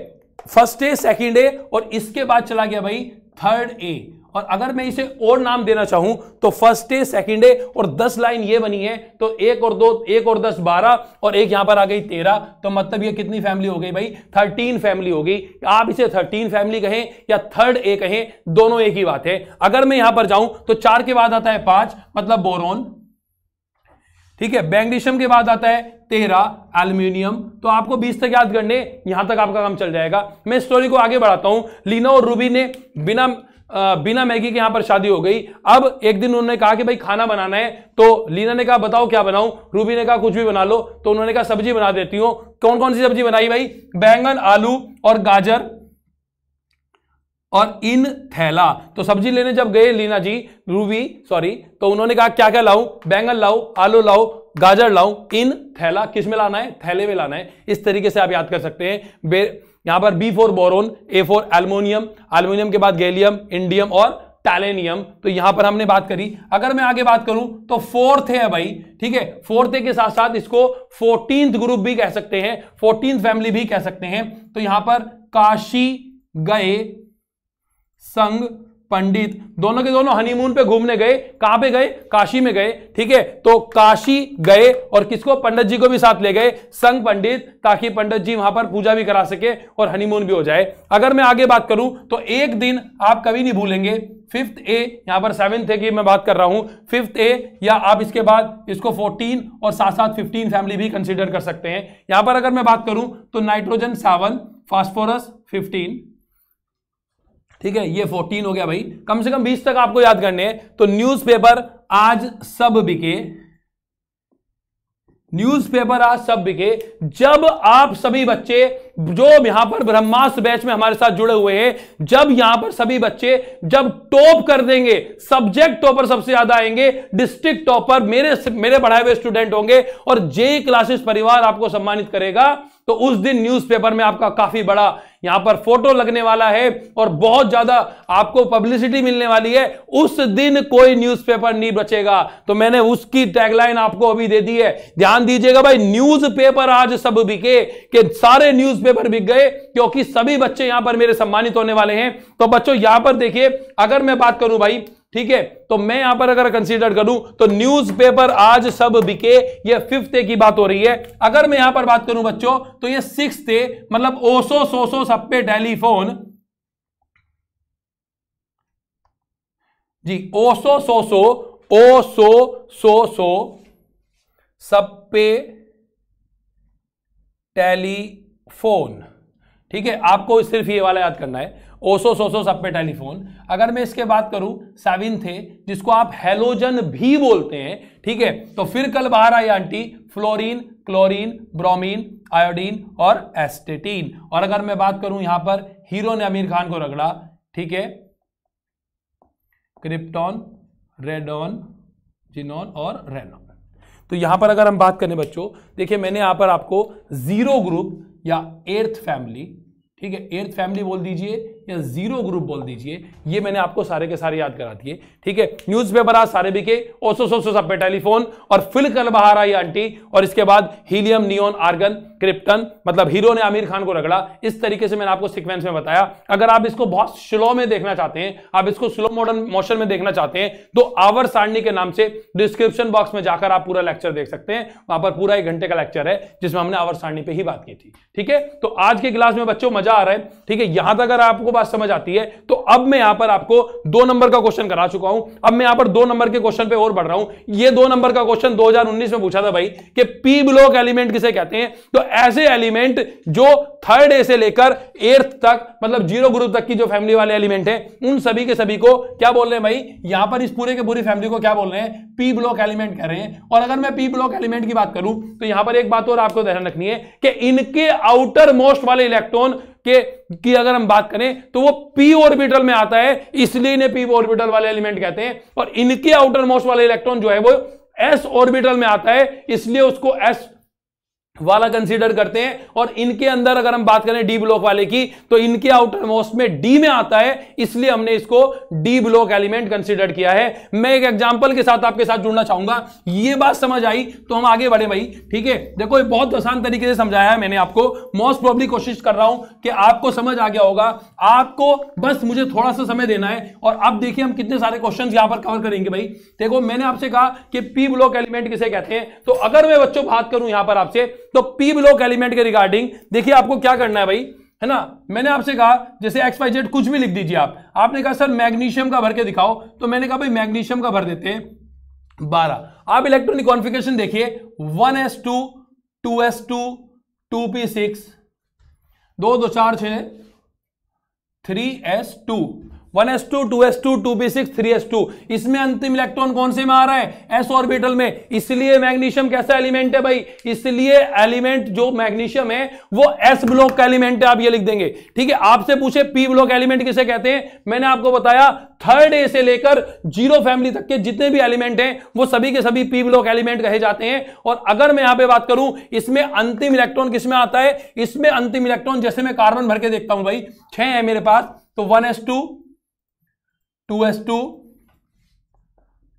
Speaker 1: फर्स्ट डे सेकंड डे और इसके बाद चला गया भाई थर्ड ए और अगर मैं इसे और नाम देना चाहूं तो फर्स्ट ए सेकंड ए और दस लाइन ये बनी है तो एक और दो एक और दस बारह और एक यहां पर आ गई तेरह तो मतलब ये कितनी फैमिली हो गई भाई थर्टीन फैमिली हो गई आप इसे थर्टीन फैमिली कहें या थर्ड ए कहें दोनों एक ही बात है अगर मैं यहां पर जाऊं तो चार के बाद आता है पांच मतलब बोरोन ठीक है मैग्नीशियम के बाद आता है तेरह एल्यूमिनियम तो आपको बीस तक याद करने यहां तक आपका काम चल जाएगा मैं स्टोरी को आगे बढ़ाता हूं लीना और रूबी ने बिना आ, बिना मैगी के यहां पर शादी हो गई अब एक दिन उन्होंने कहा कि भाई खाना बनाना है तो लीना ने कहा बताओ क्या बनाऊं रूबी ने कहा कुछ भी बना लो तो उन्होंने कहा सब्जी बना देती हूं कौन कौन सी सब्जी बनाई भाई बैंगन आलू और गाजर और इन थैला तो सब्जी लेने जब गए लीना जी रूबी सॉरी तो उन्होंने कहा क्या क्या लाऊं बैंगन लाऊं आलू लाऊं गाजर लाऊं इन थैला किस में लाना है थैले में लाना है इस तरीके से आप याद कर सकते हैं यहां पर B four boron A four aluminium aluminium के बाद गैलियम इंडियम और टैलेनियम तो यहां पर हमने बात करी अगर मैं आगे बात करूं तो फोर्थ है भाई ठीक है फोर्थ के साथ साथ इसको फोर्टींथ ग्रुप भी कह सकते हैं फोर्टींथ फैमिली भी कह सकते हैं तो यहां पर काशी गए संग पंडित दोनों के दोनों हनीमून पे घूमने गए कहां पे गए काशी में गए ठीक है तो काशी गए और किसको पंडित जी को भी साथ ले गए संग पंडित ताकि पंडित जी वहां पर पूजा भी करा सके और हनीमून भी हो जाए अगर मैं आगे बात करूं तो एक दिन आप कभी नहीं भूलेंगे फिफ्थ ए यहां पर सेवेंथ थे की मैं बात कर रहा हूं फिफ्थ ए या आप इसके बाद इसको फोर्टीन और साथ साथ फिफ्टीन फैमिली भी कंसिडर कर सकते हैं यहां पर अगर मैं बात करूं तो नाइट्रोजन सेवन फॉस्फोरस फिफ्टीन ठीक है ये फोर्टीन हो गया भाई कम से कम बीस तक आपको याद करने तो तो न्यूज़पेपर आज सब बिके न्यूज़पेपर आज सब बिके जब आप सभी बच्चे जो यहां पर ब्रह्मास्त्र बैच में हमारे साथ जुड़े हुए हैं जब यहां पर सभी बच्चे जब टॉप कर देंगे सब्जेक्ट टॉपर सबसे ज्यादा आएंगे डिस्ट्रिक्ट टॉपर मेरे मेरे पढ़ाए हुए स्टूडेंट होंगे और जे क्लासेस परिवार आपको सम्मानित करेगा तो उस दिन न्यूज़पेपर में आपका काफी बड़ा यहां पर फोटो लगने वाला है और बहुत ज्यादा आपको पब्लिसिटी मिलने वाली है उस दिन कोई न्यूज़पेपर नहीं बचेगा तो मैंने उसकी टैगलाइन आपको अभी दे दी है ध्यान दीजिएगा भाई न्यूज़पेपर आज सब बिके के सारे न्यूज़पेपर बिक गए क्योंकि सभी बच्चे यहां पर मेरे सम्मानित होने वाले हैं तो बच्चों यहां पर देखिए अगर मैं बात करूं भाई ठीक है तो मैं यहां पर अगर कंसीडर करूं तो न्यूज़पेपर आज सब बिके ये फिफ्थ की बात हो रही है अगर मैं यहां पर बात करूं बच्चों तो ये सिक्स मतलब ओसो सोसो सब पे टेलीफोन जी ओसो सोसो ओसो सोसो सब पे टेलीफोन ठीक है आपको सिर्फ ये वाला याद करना है ओसो सोसो सब पे टेलीफोन अगर मैं इसके बात करूं सेविन थे जिसको आप हेलोजन भी बोलते हैं ठीक है तो फिर कल बाहर आई aunty fluorine chlorine bromine iodine और एस्टेटीन और अगर मैं बात करूं यहां पर हीरो ने आमिर खान को रगड़ा ठीक है क्रिप्टॉन रेडॉन जिनॉन और रेनॉन तो यहां पर अगर हम बात करें बच्चों देखिए मैंने यहां पर आपको जीरो ग्रुप या एर्थ फैमिली ठीक है एर्थ फैमिली बोल दीजिए या जीरो ग्रुप बोल दीजिए ये मैंने आपको सारे के सारे याद करा दिए ठीक है न्यूज पेपर आज सारे बिके ओसो सोसो सब पे टेलीफोन और फिल कल बाहर आई आंटी और इसके बाद हीलियम नियोन आर्गन क्रिप्टन मतलब हीरो ने आमिर खान को रगड़ा इस तरीके से मैंने आपको सिक्वेंस में बताया अगर आप इसको बहुत स्लो में देखना चाहते हैं आप इसको स्लो मॉडर्न मोशन में देखना चाहते हैं तो आवर सारणी के नाम से डिस्क्रिप्शन बॉक्स में जाकर आप पूरा लेक्चर देख सकते हैं वहां पर पूरा एक घंटे का लेक्चर है जिसमें हमने आवर सारणी पर ही बात की थी ठीक है तो आज के क्लास में बच्चों मजा आ रहा है ठीक है यहां तक अगर आपको बात समझ आती है तो अब मैं यहां पर आपको दो नंबर का क्वेश्चन करा चुका हूं अब मैं यहां पर दो नंबर के क्वेश्चन पे और बढ़ रहा हूं ये दो नंबर का क्वेश्चन 2019 में पूछा था भाई कि पी ब्लॉक एलिमेंट किसे कहते हैं तो ऐसे एलिमेंट जो थर्ड ए से लेकर एर्थ तक मतलब जीरो ग्रुप तक की जो फैमिली वाले एलिमेंट है उन सभी के सभी को क्या बोल रहे हैं भाई यहां पर इस पूरे के पूरी फैमिली को क्या बोल रहे हैं पी ब्लॉक एलिमेंट कह रहे हैं और अगर मैं पी ब्लॉक एलिमेंट की बात करूं तो यहां पर एक बात और आपको ध्यान रखनी है कि इनके आउटर मोस्ट वाले इलेक्ट्रॉन के की अगर हम बात करें तो वो पी ऑर्बिटल में आता है इसलिए इन्हें पी ऑर्बिटल वाले एलिमेंट कहते हैं और इनके आउटर मोस्ट वाले इलेक्ट्रॉन जो है वो एस ऑर्बिटल में आता है इसलिए उसको एस वाला कंसीडर करते हैं और इनके अंदर अगर हम बात करें डी ब्लॉक वाले की तो इनके आउटर मोस्ट में डी में आता है इसलिए हमने इसको डी ब्लॉक एलिमेंट कंसीडर किया है मैं एक एग्जांपल के साथ आपके साथ जुड़ना चाहूंगा ये बात समझ आई तो हम आगे बढ़े भाई ठीक है देखो ये बहुत आसान तरीके से समझाया है मैंने आपको मोस्ट प्रॉब्ली कोशिश कर रहा हूं कि आपको समझ आ गया होगा आपको बस मुझे थोड़ा सा समय देना है और अब देखिए हम कितने सारे क्वेश्चन यहां पर कवर करेंगे भाई देखो मैंने आपसे कहा कि पी ब्लॉक एलिमेंट किसे कहते हैं तो अगर मैं बच्चों बात करूं यहां पर आपसे तो पी ब्लॉक एलिमेंट के रिगार्डिंग देखिए आपको क्या करना है भाई है ना मैंने आपसे कहा जैसे एक्स वाई जेड कुछ भी लिख दीजिए आप आपने कहा सर मैग्नीशियम का भर के दिखाओ तो मैंने कहा भाई मैग्नीशियम का भर देते हैं बारह आप इलेक्ट्रॉनिक कॉन्फिगेशन देखिए one S two two S two two P six दो दो चार छ three S two one S two two S two two B six three S two इसमें अंतिम इलेक्ट्रॉन कौन से में आ रहा है एस ऑर्बिटल में इसलिए मैग्नीशियम कैसा एलिमेंट है भाई इसलिए एलिमेंट जो मैग्नीशियम है वो एस ब्लॉक का एलिमेंट है आप ये लिख देंगे ठीक है आपसे पूछे पी ब्लॉक एलिमेंट किसे कहते हैं मैंने आपको बताया थर्ड ए से लेकर जीरो फैमिली तक के जितने भी एलिमेंट हैं वो सभी के सभी पी ब्लॉक एलिमेंट कहे जाते हैं और अगर मैं यहां पे बात करूं इसमें अंतिम इलेक्ट्रॉन किसमें आता है इसमें अंतिम इलेक्ट्रॉन जैसे मैं कार्बन भर के देखता हूं भाई छह है मेरे पास तो one S two two S two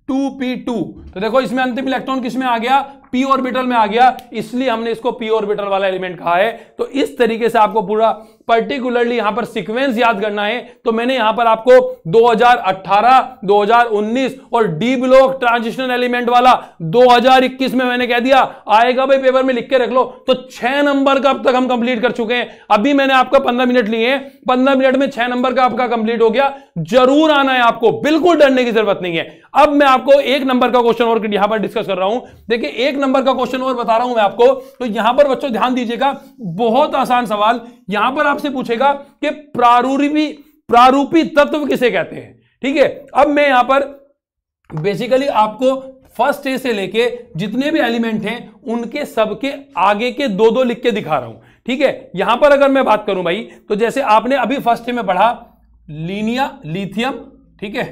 Speaker 1: two P two तो देखो इसमें अंतिम इलेक्ट्रॉन किसमें आ गया पी ऑर्बिटल में आ गया इसलिए हमने इसको पी ऑर्बिटल वाला एलिमेंट कहा है तो इस तरीके से आपको पूरा पर्टिकुलरली यहां पर सीक्वेंस याद करना है तो मैंने यहां पर आपको 2018, 2019 और डी ब्लॉक ट्रांजिशनल एलिमेंट वाला 2021 में मैंने कह दिया आएगा भाई पेपर में लिख के रख लो तो छह नंबर का अब तक हम कंप्लीट कर चुके हैं अभी मैंने आपका पंद्रह मिनट लिए हैं पंद्रह मिनट में छह नंबर का आपका कंप्लीट हो गया जरूर आना है आपको बिल्कुल डरने की जरूरत नहीं है अब मैं आपको एक नंबर का क्वेश्चन और यहां पर डिस्कस कर रहा हूं देखिए एक नंबर का क्वेश्चन और बता रहा हूं मैं आपको तो यहां पर बच्चों ध्यान दीजिएगा बहुत आसान सवाल यहां पर आपसे पूछेगा कि प्रारूपी प्रारूपी तत्व किसे कहते हैं ठीक है अब मैं यहां पर बेसिकली आपको फर्स्ट ए से लेके जितने भी एलिमेंट हैं उनके सबके आगे के दो दो लिख के दिखा रहा हूं ठीक है यहां पर अगर मैं बात करूं भाई तो जैसे आपने अभी फर्स्ट ए में पढ़ा लीनिया लिथियम ठीक है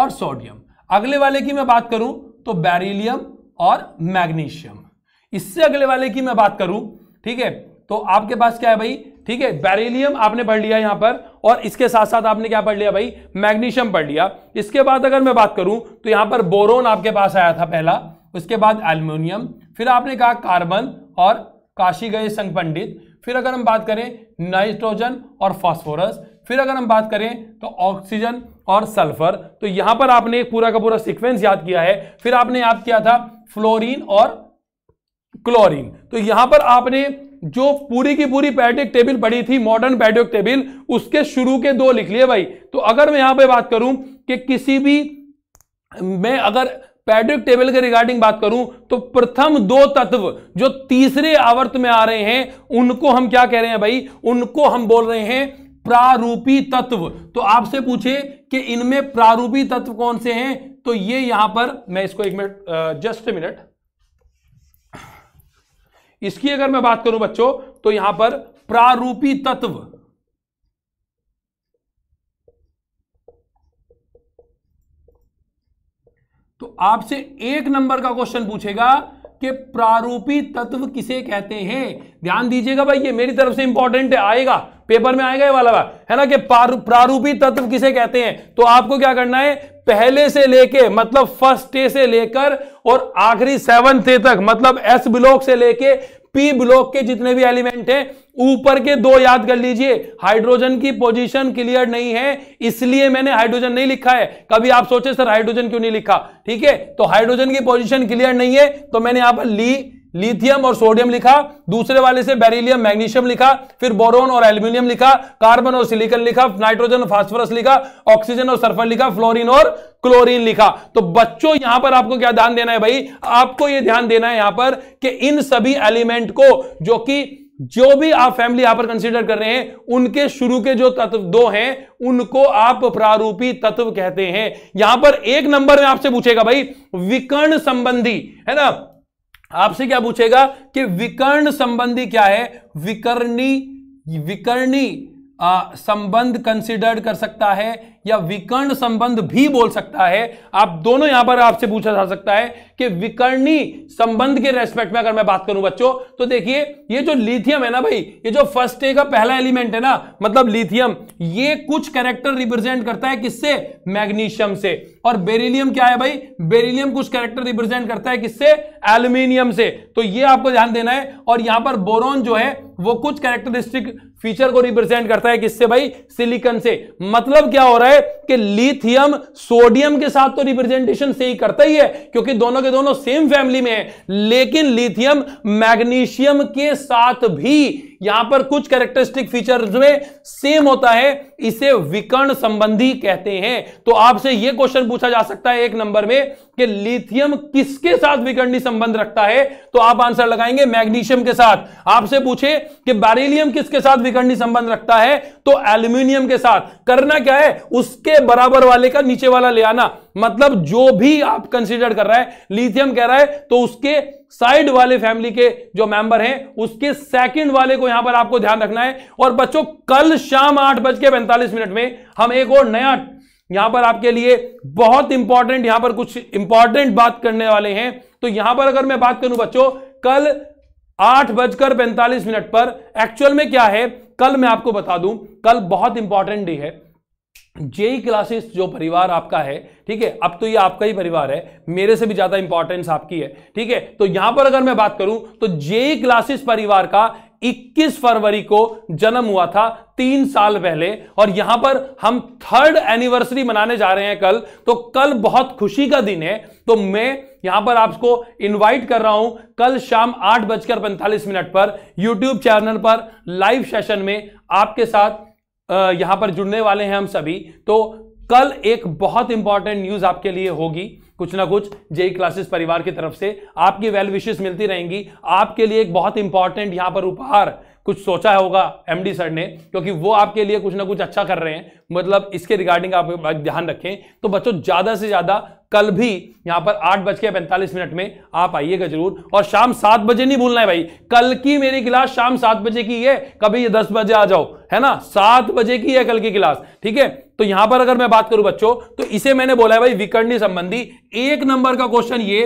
Speaker 1: और सोडियम अगले वाले की मैं बात करूं तो बैरिलियम और मैग्नीशियम इससे अगले वाले की मैं बात करूं ठीक है तो आपके पास क्या है भाई ठीक है बेरिलियम आपने पढ़ लिया यहां पर और इसके साथ साथ आपने क्या पढ़ लिया भाई मैग्नीशियम पढ़ लिया इसके बाद अगर मैं बात करूं तो यहां पर बोरोन आपके पास आया था पहला उसके बाद एल्यूमिनियम फिर आपने कहा कार्बन और काशी गए संघ पंडित फिर अगर हम बात करें नाइट्रोजन और फॉस्फोरस फिर अगर हम बात करें तो ऑक्सीजन और सल्फर तो यहां पर आपने पूरा का पूरा सीक्वेंस याद किया है फिर आपने याद किया था फ्लोरीन और क्लोरीन तो यहां पर आपने जो पूरी की पूरी पैडिक टेबल पड़ी थी मॉडर्न पैडिक टेबल उसके शुरू के दो लिख लिए भाई तो अगर मैं यहां पे बात करूं कि किसी भी मैं अगर पैडिक टेबल के रिगार्डिंग बात करूं तो प्रथम दो तत्व जो तीसरे आवर्त में आ रहे हैं उनको हम क्या कह रहे हैं भाई उनको हम बोल रहे हैं प्रारूपी तत्व तो आपसे पूछे कि इनमें प्रारूपी तत्व कौन से हैं तो ये यहां पर मैं इसको एक मिनट जस्ट मिनट इसकी अगर मैं बात करूं बच्चों तो यहां पर प्रारूपी तत्व तो आपसे एक नंबर का क्वेश्चन पूछेगा कि प्रारूपी तत्व किसे कहते हैं ध्यान दीजिएगा भाई ये मेरी तरफ से इंपॉर्टेंट है आएगा पेपर में आएगा ये वाला है ना कि प्रारूपी तत्व किसे कहते हैं तो आपको क्या करना है पहले से लेके मतलब फर्स्ट डे से लेकर और आखिरी सेवन डे तक मतलब एस ब्लॉक से लेके पी ब्लॉक के जितने भी एलिमेंट हैं ऊपर के दो याद कर लीजिए हाइड्रोजन की पोजीशन क्लियर नहीं है इसलिए मैंने हाइड्रोजन नहीं लिखा है कभी आप सोचे सर हाइड्रोजन क्यों नहीं लिखा ठीक है तो हाइड्रोजन की पोजीशन क्लियर नहीं है तो मैंने यहां पर ली लिथियम और सोडियम लिखा दूसरे वाले से बेरिलियम मैग्नीशियम लिखा फिर बोरोन और एल्यूमिनियम लिखा कार्बन और सिलिकन लिखा नाइट्रोजन और फास्फोरस लिखा ऑक्सीजन और सल्फर लिखा फ्लोरीन और क्लोरीन लिखा तो बच्चों यहां पर आपको क्या ध्यान देना है भाई आपको यह ध्यान देना है यहां पर कि इन सभी एलिमेंट को जो कि जो भी आप फैमिली यहां पर कंसिडर कर रहे हैं उनके शुरू के जो तत्व दो हैं उनको आप प्रारूपी तत्व कहते हैं यहां पर एक नंबर में आपसे पूछेगा भाई विकर्ण संबंधी है ना आपसे क्या पूछेगा कि विकर्ण संबंधी क्या है विकर्णी विकर्णी संबंध कंसिडर्ड कर सकता है या विकर्ण संबंध भी बोल सकता है आप दोनों यहां पर आपसे पूछा जा सकता है कि विकर्णी संबंध के रेस्पेक्ट में अगर मैं बात करूं बच्चों तो देखिए ये जो लिथियम है ना भाई ये जो फर्स्ट ए का पहला एलिमेंट है ना मतलब लिथियम ये कुछ कैरेक्टर रिप्रेजेंट करता है किससे मैग्नीशियम से और बेरिलियम क्या है भाई बेरिलियम कुछ कैरेक्टर रिप्रेजेंट करता है किससे एल्यूमिनियम से तो ये आपको ध्यान देना है और यहां पर बोरोन जो है वो कुछ कैरेक्टरिस्टिक फीचर को रिप्रेजेंट करता है किससे भाई सिलिकन से मतलब क्या हो रहा है है कि लिथियम सोडियम के साथ तो रिप्रेजेंटेशन से ही करता ही है क्योंकि दोनों के दोनों सेम फैमिली में है लेकिन लिथियम मैग्नीशियम के साथ भी यहां पर कुछ कैरेक्टरिस्टिक फीचर में सेम होता है इसे विकर्ण संबंधी कहते हैं तो आपसे यह क्वेश्चन पूछा जा सकता है एक नंबर में कि लिथियम किसके साथ विकर्णी संबंध रखता है तो आप आंसर लगाएंगे मैग्नीशियम के साथ आपसे पूछे कि बैरिलियम किसके साथ विकर्णी संबंध रखता है तो एल्यूमिनियम के साथ करना क्या है उसके बराबर वाले का नीचे वाला ले आना मतलब जो भी आप कंसिडर कर रहा है लिथियम कह रहा है तो उसके साइड वाले फैमिली के जो मेंबर हैं उसके सेकंड वाले को यहां पर आपको ध्यान रखना है और बच्चों कल शाम आठ बज के पैंतालीस मिनट में हम एक और नया यहां पर आपके लिए बहुत इंपॉर्टेंट यहां पर कुछ इंपॉर्टेंट बात करने वाले हैं तो यहां पर अगर मैं बात करूं बच्चों कल आठ बजकर पैंतालीस मिनट पर एक्चुअल में क्या है कल मैं आपको बता दूं कल बहुत इंपॉर्टेंट डे है जेई क्लासेस e जो परिवार आपका है ठीक है अब तो ये आपका ही परिवार है मेरे से भी ज्यादा इंपॉर्टेंस आपकी है ठीक है तो यहां पर अगर मैं बात करूं तो जेई क्लासेस e परिवार का 21 फरवरी को जन्म हुआ था तीन साल पहले और यहां पर हम थर्ड एनिवर्सरी मनाने जा रहे हैं कल तो कल बहुत खुशी का दिन है तो मैं यहां पर आपको इनवाइट कर रहा हूं कल शाम आठ बजकर पैंतालीस मिनट पर यूट्यूब चैनल पर लाइव सेशन में आपके साथ यहां पर जुड़ने वाले हैं हम सभी तो कल एक बहुत इंपॉर्टेंट न्यूज आपके लिए होगी कुछ ना कुछ जेई क्लासेस परिवार की तरफ से आपकी वेल विशेष मिलती रहेंगी आपके लिए एक बहुत इंपॉर्टेंट यहां पर उपहार कुछ सोचा होगा एमडी सर ने क्योंकि वो आपके लिए कुछ ना कुछ अच्छा कर रहे हैं मतलब इसके रिगार्डिंग आप ध्यान रखें तो बच्चों ज़्यादा से ज़्यादा कल भी यहां पर आठ बज के पैंतालीस मिनट में आप आइएगा जरूर और शाम सात बजे नहीं भूलना है भाई कल की मेरी क्लास शाम सात बजे की है कभी ये दस बजे आ जाओ है ना सात बजे की है कल की क्लास ठीक है तो यहां पर अगर मैं बात करूं बच्चों तो इसे मैंने बोला है भाई विकर्णी संबंधी एक नंबर का क्वेश्चन ये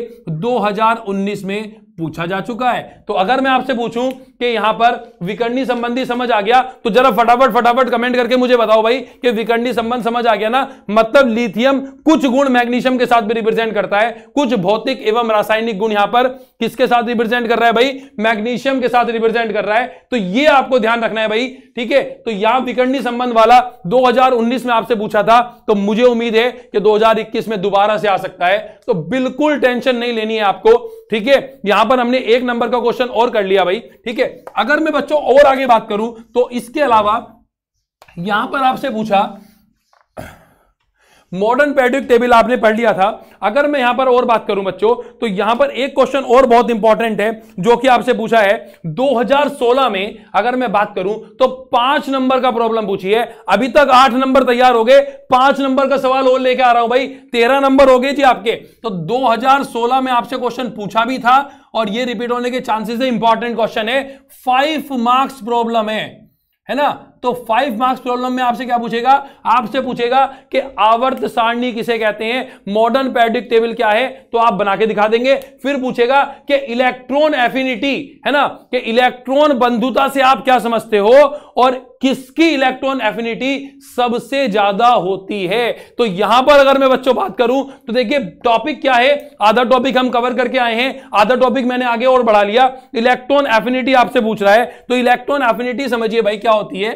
Speaker 1: 2019 में पूछा जा चुका है तो अगर मैं आपसे पूछूं कि यहां पर विकर्णी संबंधी समझ आ गया तो जरा फटाफट फटाफट कमेंट करके मुझे बताओ भाई कि विकर्णी संबंध समझ आ गया ना मतलब लिथियम कुछ गुण मैग्नीशियम के साथ भी रिप्रेजेंट करता है कुछ भौतिक एवं रासायनिक गुण यहां पर किसके साथ रिप्रेजेंट कर रहा है भाई मैग्नीशियम के साथ रिप्रेजेंट कर रहा है तो ये आपको ध्यान रखना है भाई ठीक है तो यहां विकर्णी संबंध वाला दो में आपसे पूछा था तो मुझे उम्मीद है कि दो में दोबारा से आ सकता है तो बिल्कुल टेंशन नहीं लेनी है आपको ठीक है यहां पर हमने एक नंबर का क्वेश्चन और कर लिया भाई ठीक है अगर मैं बच्चों और आगे बात करूं तो इसके अलावा यहां पर आपसे पूछा मॉडर्न पेडिक टेबल आपने पढ़ लिया था अगर मैं यहां पर और बात करूं बच्चों तो यहां पर एक क्वेश्चन और बहुत इंपॉर्टेंट है जो कि आपसे पूछा है 2016 में अगर मैं बात करूं तो पांच नंबर का प्रॉब्लम पूछी है अभी तक आठ नंबर तैयार हो गए पांच नंबर का सवाल और लेके आ रहा हूं भाई तेरह नंबर हो गए जी आपके तो दो में आपसे क्वेश्चन पूछा भी था और ये रिपीट होने के चांसेस है इंपॉर्टेंट क्वेश्चन है फाइव मार्क्स प्रॉब्लम है है ना तो फाइव मार्क्स प्रॉब्लम में आपसे क्या पूछेगा आपसे पूछेगा कि आवर्त सारणी किसे कहते हैं मॉडर्न पेडिक टेबल क्या है तो आप बना के दिखा देंगे फिर पूछेगा कि इलेक्ट्रॉन एफिनिटी है ना कि इलेक्ट्रॉन बंधुता से आप क्या समझते हो और किसकी इलेक्ट्रॉन एफिनिटी सबसे ज्यादा होती है तो यहां पर अगर मैं बच्चों बात करूं तो देखिए टॉपिक क्या है आधा टॉपिक हम कवर करके आए हैं आधा टॉपिक मैंने आगे और बढ़ा लिया इलेक्ट्रॉन एफिनिटी आपसे पूछ रहा है तो इलेक्ट्रॉन एफिनिटी समझिए भाई क्या होती है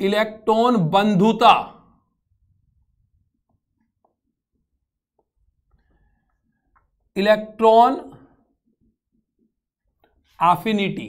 Speaker 1: इलेक्ट्रॉन बंधुता इलेक्ट्रॉन एफिनिटी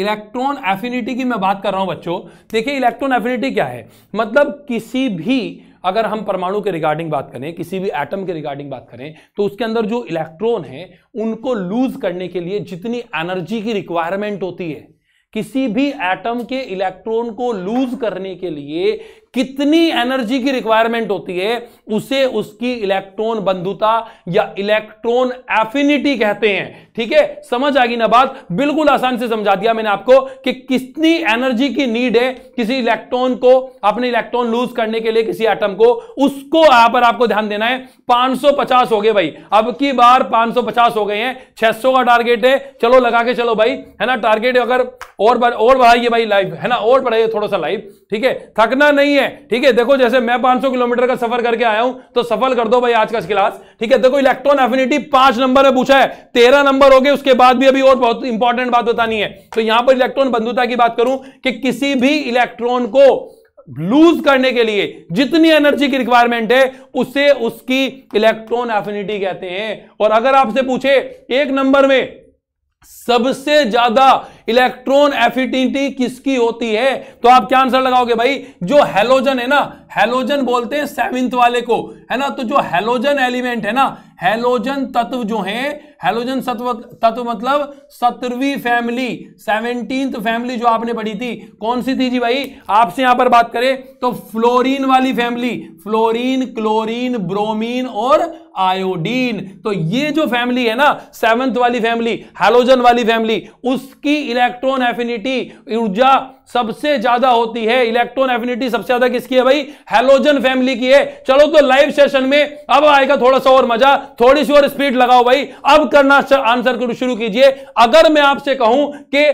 Speaker 1: इलेक्ट्रॉन एफिनिटी की मैं बात कर रहा हूं बच्चों देखिए इलेक्ट्रॉन एफिनिटी क्या है मतलब किसी भी अगर हम परमाणु के रिगार्डिंग बात करें किसी भी एटम के रिगार्डिंग बात करें तो उसके अंदर जो इलेक्ट्रॉन है उनको लूज करने के लिए जितनी एनर्जी की रिक्वायरमेंट होती है किसी भी एटम के इलेक्ट्रॉन को लूज करने के लिए कितनी एनर्जी की रिक्वायरमेंट होती है उसे उसकी इलेक्ट्रॉन बंधुता या इलेक्ट्रॉन एफिनिटी कहते हैं ठीक है समझ आ गई ना बात बिल्कुल आसान से समझा दिया मैंने आपको कि कितनी एनर्जी की नीड है किसी इलेक्ट्रॉन को अपने इलेक्ट्रॉन लूज करने के लिए किसी एटम को उसको यहां पर आपको ध्यान देना है 550 हो गए भाई अब की बार 550 हो गए हैं 600 का टारगेट है चलो लगा के चलो भाई है ना टारगेट अगर और बढ़ाइए भाई लाइफ है ना और बढ़ाइए थोड़ा सा लाइफ ठीक है थकना नहीं है है ठीक है देखो जैसे मैं 500 किलोमीटर का सफर करके आया हूं तो सफल कर दो भाई आज का क्लास ठीक है देखो इलेक्ट्रॉन एफिनिटी पांच नंबर में पूछा है तेरह नंबर हो गए उसके बाद भी अभी और बहुत इंपॉर्टेंट बात बतानी है तो यहां पर इलेक्ट्रॉन बंधुता की बात करूं कि किसी भी इलेक्ट्रॉन को लूज करने के लिए जितनी एनर्जी की रिक्वायरमेंट है उसे उसकी इलेक्ट्रॉन एफिनिटी कहते हैं और अगर आपसे पूछे एक नंबर में सबसे ज्यादा इलेक्ट्रॉन एफिटिटी किसकी होती है तो आप क्या आंसर लगाओगे भाई जो हेलोजन है ना हेलोजन बोलते हैं सेवेंथ वाले को है ना तो जो हेलोजन एलिमेंट है ना हेलोजन तत्व जो है हेलोजन तत्व तत्व मतलब सत्रवी फैमिली सेवनटीन फैमिली जो आपने पढ़ी थी कौन सी थी जी भाई आपसे यहां पर बात करें तो फ्लोरीन वाली फैमिली फ्लोरीन क्लोरीन ब्रोमीन और आयोडीन तो ये जो फैमिली है ना सेवंथ वाली फैमिली हेलोजन वाली फैमिली उसकी इलेक्ट्रॉन एफिनिटी ऊर्जा सबसे ज्यादा होती है इलेक्ट्रॉन एफिनिटी सबसे ज्यादा किसकी है भाई हेलोजन फैमिली की है चलो तो लाइव सेशन में अब आएगा थोड़ा सा और मजा थोड़ी सी और स्पीड लगाओ भाई अब करना आंसर शुरू कीजिए अगर मैं आपसे कहूं कि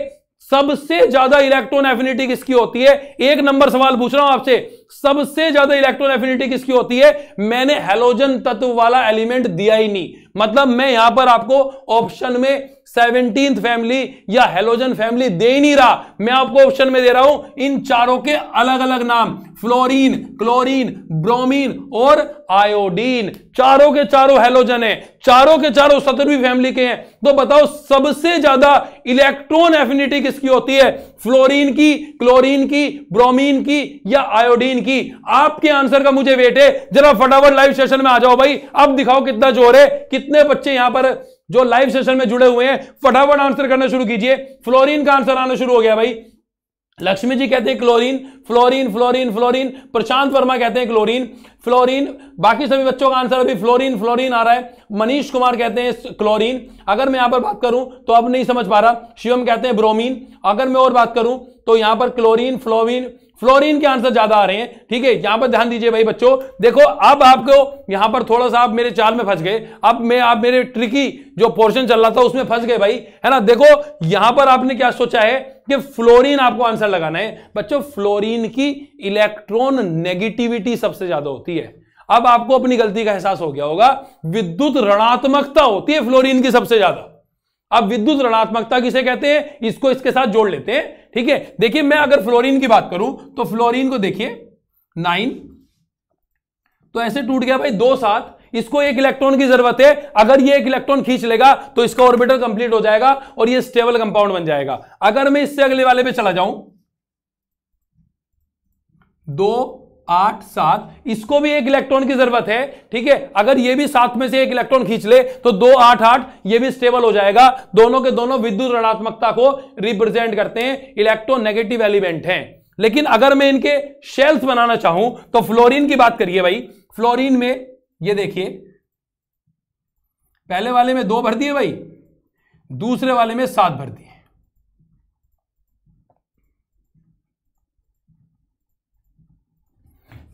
Speaker 1: सबसे ज्यादा इलेक्ट्रॉन एफिनिटी किसकी होती है एक नंबर सवाल पूछ रहा हूं आपसे सबसे ज्यादा इलेक्ट्रॉन एफिनिटी किसकी होती है मैंने हेलोजन तत्व वाला एलिमेंट दिया ही नहीं मतलब मैं यहां पर आपको ऑप्शन में सेवनटीन फैमिली या हेलोजन फैमिली दे नहीं रहा मैं आपको ऑप्शन में दे रहा हूं इन चारों के अलग अलग नाम फ्लोरीन क्लोरीन ब्रोमीन और आयोडीन चारों के चारों हेलोजन है चारों के चारों सत्रहवीं फैमिली के हैं तो बताओ सबसे ज्यादा इलेक्ट्रॉन एफिनिटी किसकी होती है फ्लोरीन की क्लोरीन की ब्रोमीन की या आयोडीन की आपके आंसर का मुझे वेट है जरा फटाफट लाइव सेशन में आ जाओ भाई अब दिखाओ कितना जोर है कितने बच्चे यहां पर जो लाइव सेशन में जुड़े हुए हैं फटाफट आंसर करना शुरू कीजिए फ्लोरीन का आंसर आना शुरू हो गया भाई लक्ष्मी जी कहते हैं chlorine fluorine fluorine fluorine Prashant Verma कहते हैं क्लोरीन फ्लोरीन बाकी सभी बच्चों का आंसर अभी फ्लोरीन फ्लोरीन आ रहा है मनीष कुमार कहते हैं क्लोरीन अगर मैं यहां पर बात करूं तो अब नहीं समझ पा रहा शिवम कहते हैं ब्रोमीन अगर मैं और बात करूं तो यहां पर क्लोरीन फ्लोरिन फ्लोरीन के आंसर ज्यादा आ रहे हैं ठीक है यहां पर ध्यान दीजिए भाई बच्चों देखो अब आपको यहां पर थोड़ा सा आप मेरे चाल में फंस गए अब मैं आप मेरे ट्रिकी जो पोर्शन चल रहा था उसमें फंस गए भाई है ना देखो यहां पर आपने क्या सोचा है कि फ्लोरीन आपको आंसर लगाना है बच्चों फ्लोरीन की इलेक्ट्रॉन नेगेटिविटी सबसे ज्यादा होती है अब आपको अपनी गलती का एहसास हो गया होगा विद्युत ऋणात्मकता होती है फ्लोरीन की सबसे ज्यादा अब विद्युत ऋणात्मकता किसे कहते हैं इसको इसके साथ जोड़ लेते हैं ठीक है देखिए मैं अगर फ्लोरीन की बात करूं तो फ्लोरीन को देखिए नाइन तो ऐसे टूट गया भाई दो सात इसको एक इलेक्ट्रॉन की जरूरत है अगर ये एक इलेक्ट्रॉन खींच लेगा तो इसका ऑर्बिटल कंप्लीट हो जाएगा और ये स्टेबल कंपाउंड बन जाएगा अगर मैं इससे अगले वाले पे चला जाऊं दो आठ सात इसको भी एक इलेक्ट्रॉन की जरूरत है ठीक है अगर ये भी सात में से एक इलेक्ट्रॉन खींच ले तो दो आठ आठ ये भी स्टेबल हो जाएगा दोनों के दोनों विद्युत ऋणात्मकता को रिप्रेजेंट करते हैं इलेक्ट्रॉन नेगेटिव एलिमेंट हैं लेकिन अगर मैं इनके शेल्स बनाना चाहूं तो फ्लोरीन की बात करिए भाई फ्लोरिन में ये देखिए पहले वाले में दो भर दिए भाई दूसरे वाले में सात भर दिए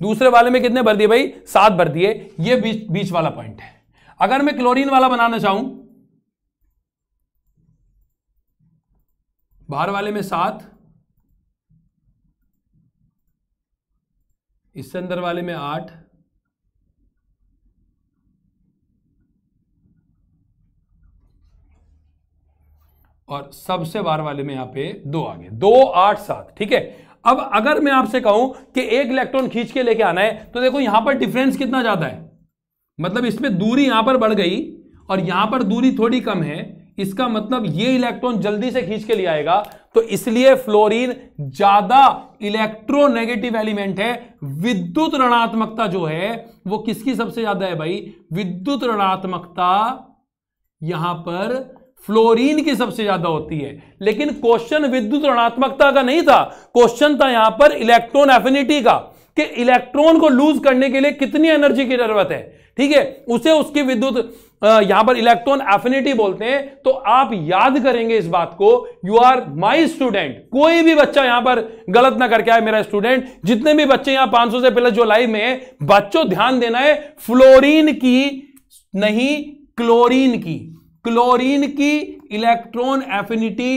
Speaker 1: दूसरे वाले में कितने भर दिए भाई सात भर दिए ये बीच बीच वाला पॉइंट है अगर मैं क्लोरीन वाला बनाना चाहूं बाहर वाले में सात इससे अंदर वाले में आठ और सबसे बार वाले में यहां पे दो आ गए दो आठ सात ठीक है अब अगर मैं आपसे कहूं कि एक इलेक्ट्रॉन खींच के लेके आना है तो देखो यहां पर डिफरेंस कितना ज्यादा है मतलब इसमें दूरी यहां पर बढ़ गई और यहां पर दूरी थोड़ी कम है इसका मतलब ये इलेक्ट्रॉन जल्दी से खींच के ले आएगा तो इसलिए फ्लोरीन ज्यादा इलेक्ट्रोनेगेटिव एलिमेंट है विद्युत ऋणात्मकता जो है वो किसकी सबसे ज्यादा है भाई विद्युत ऋणात्मकता यहां पर फ्लोरीन की सबसे ज्यादा होती है लेकिन क्वेश्चन विद्युत ऋणात्मकता का नहीं था क्वेश्चन था यहां पर इलेक्ट्रॉन एफिनिटी का कि इलेक्ट्रॉन को लूज करने के लिए कितनी एनर्जी की जरूरत है ठीक है उसे उसकी विद्युत यहां पर इलेक्ट्रॉन एफिनिटी बोलते हैं तो आप याद करेंगे इस बात को यू आर माई स्टूडेंट कोई भी बच्चा यहां पर गलत ना करके आए मेरा स्टूडेंट जितने भी बच्चे यहां 500 से पहले जो लाइव में है बच्चों ध्यान देना है फ्लोरीन की नहीं क्लोरीन की क्लोरीन की इलेक्ट्रॉन एफिनिटी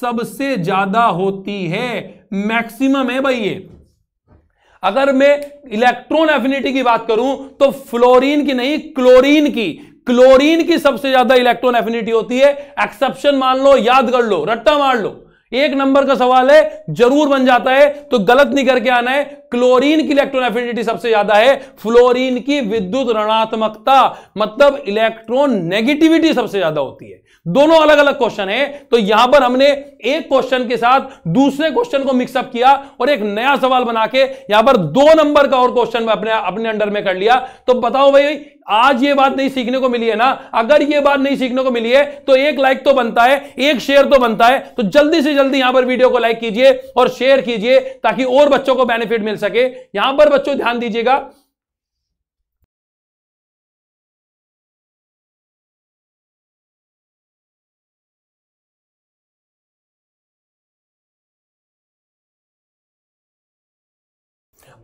Speaker 1: सबसे ज्यादा होती है मैक्सिमम है भाई ये अगर मैं इलेक्ट्रॉन एफिनिटी की बात करूं तो फ्लोरीन की नहीं क्लोरीन की क्लोरीन की सबसे ज्यादा इलेक्ट्रॉन एफिनिटी होती है एक्सेप्शन मान लो याद कर लो रट्टा मार लो एक नंबर का सवाल है जरूर बन जाता है तो गलत नहीं करके आना है क्लोरीन की इलेक्ट्रॉन एफिनिटी सबसे ज्यादा है फ्लोरीन की विद्युत ऋणात्मकता मतलब इलेक्ट्रॉन नेगेटिविटी सबसे ज्यादा होती है दोनों अलग अलग क्वेश्चन है तो यहां पर हमने एक क्वेश्चन के साथ दूसरे क्वेश्चन को मिक्सअप किया और एक नया सवाल बना के यहां पर दो नंबर का और क्वेश्चन अपने अपने अंडर में कर लिया तो बताओ भाई आज ये बात नहीं सीखने को मिली है ना अगर ये बात नहीं सीखने को मिली है तो एक लाइक तो बनता है एक शेयर तो बनता है तो जल्दी से जल्दी यहां पर वीडियो को लाइक कीजिए और शेयर कीजिए ताकि और बच्चों को बेनिफिट मिल सके यहां पर बच्चों ध्यान दीजिएगा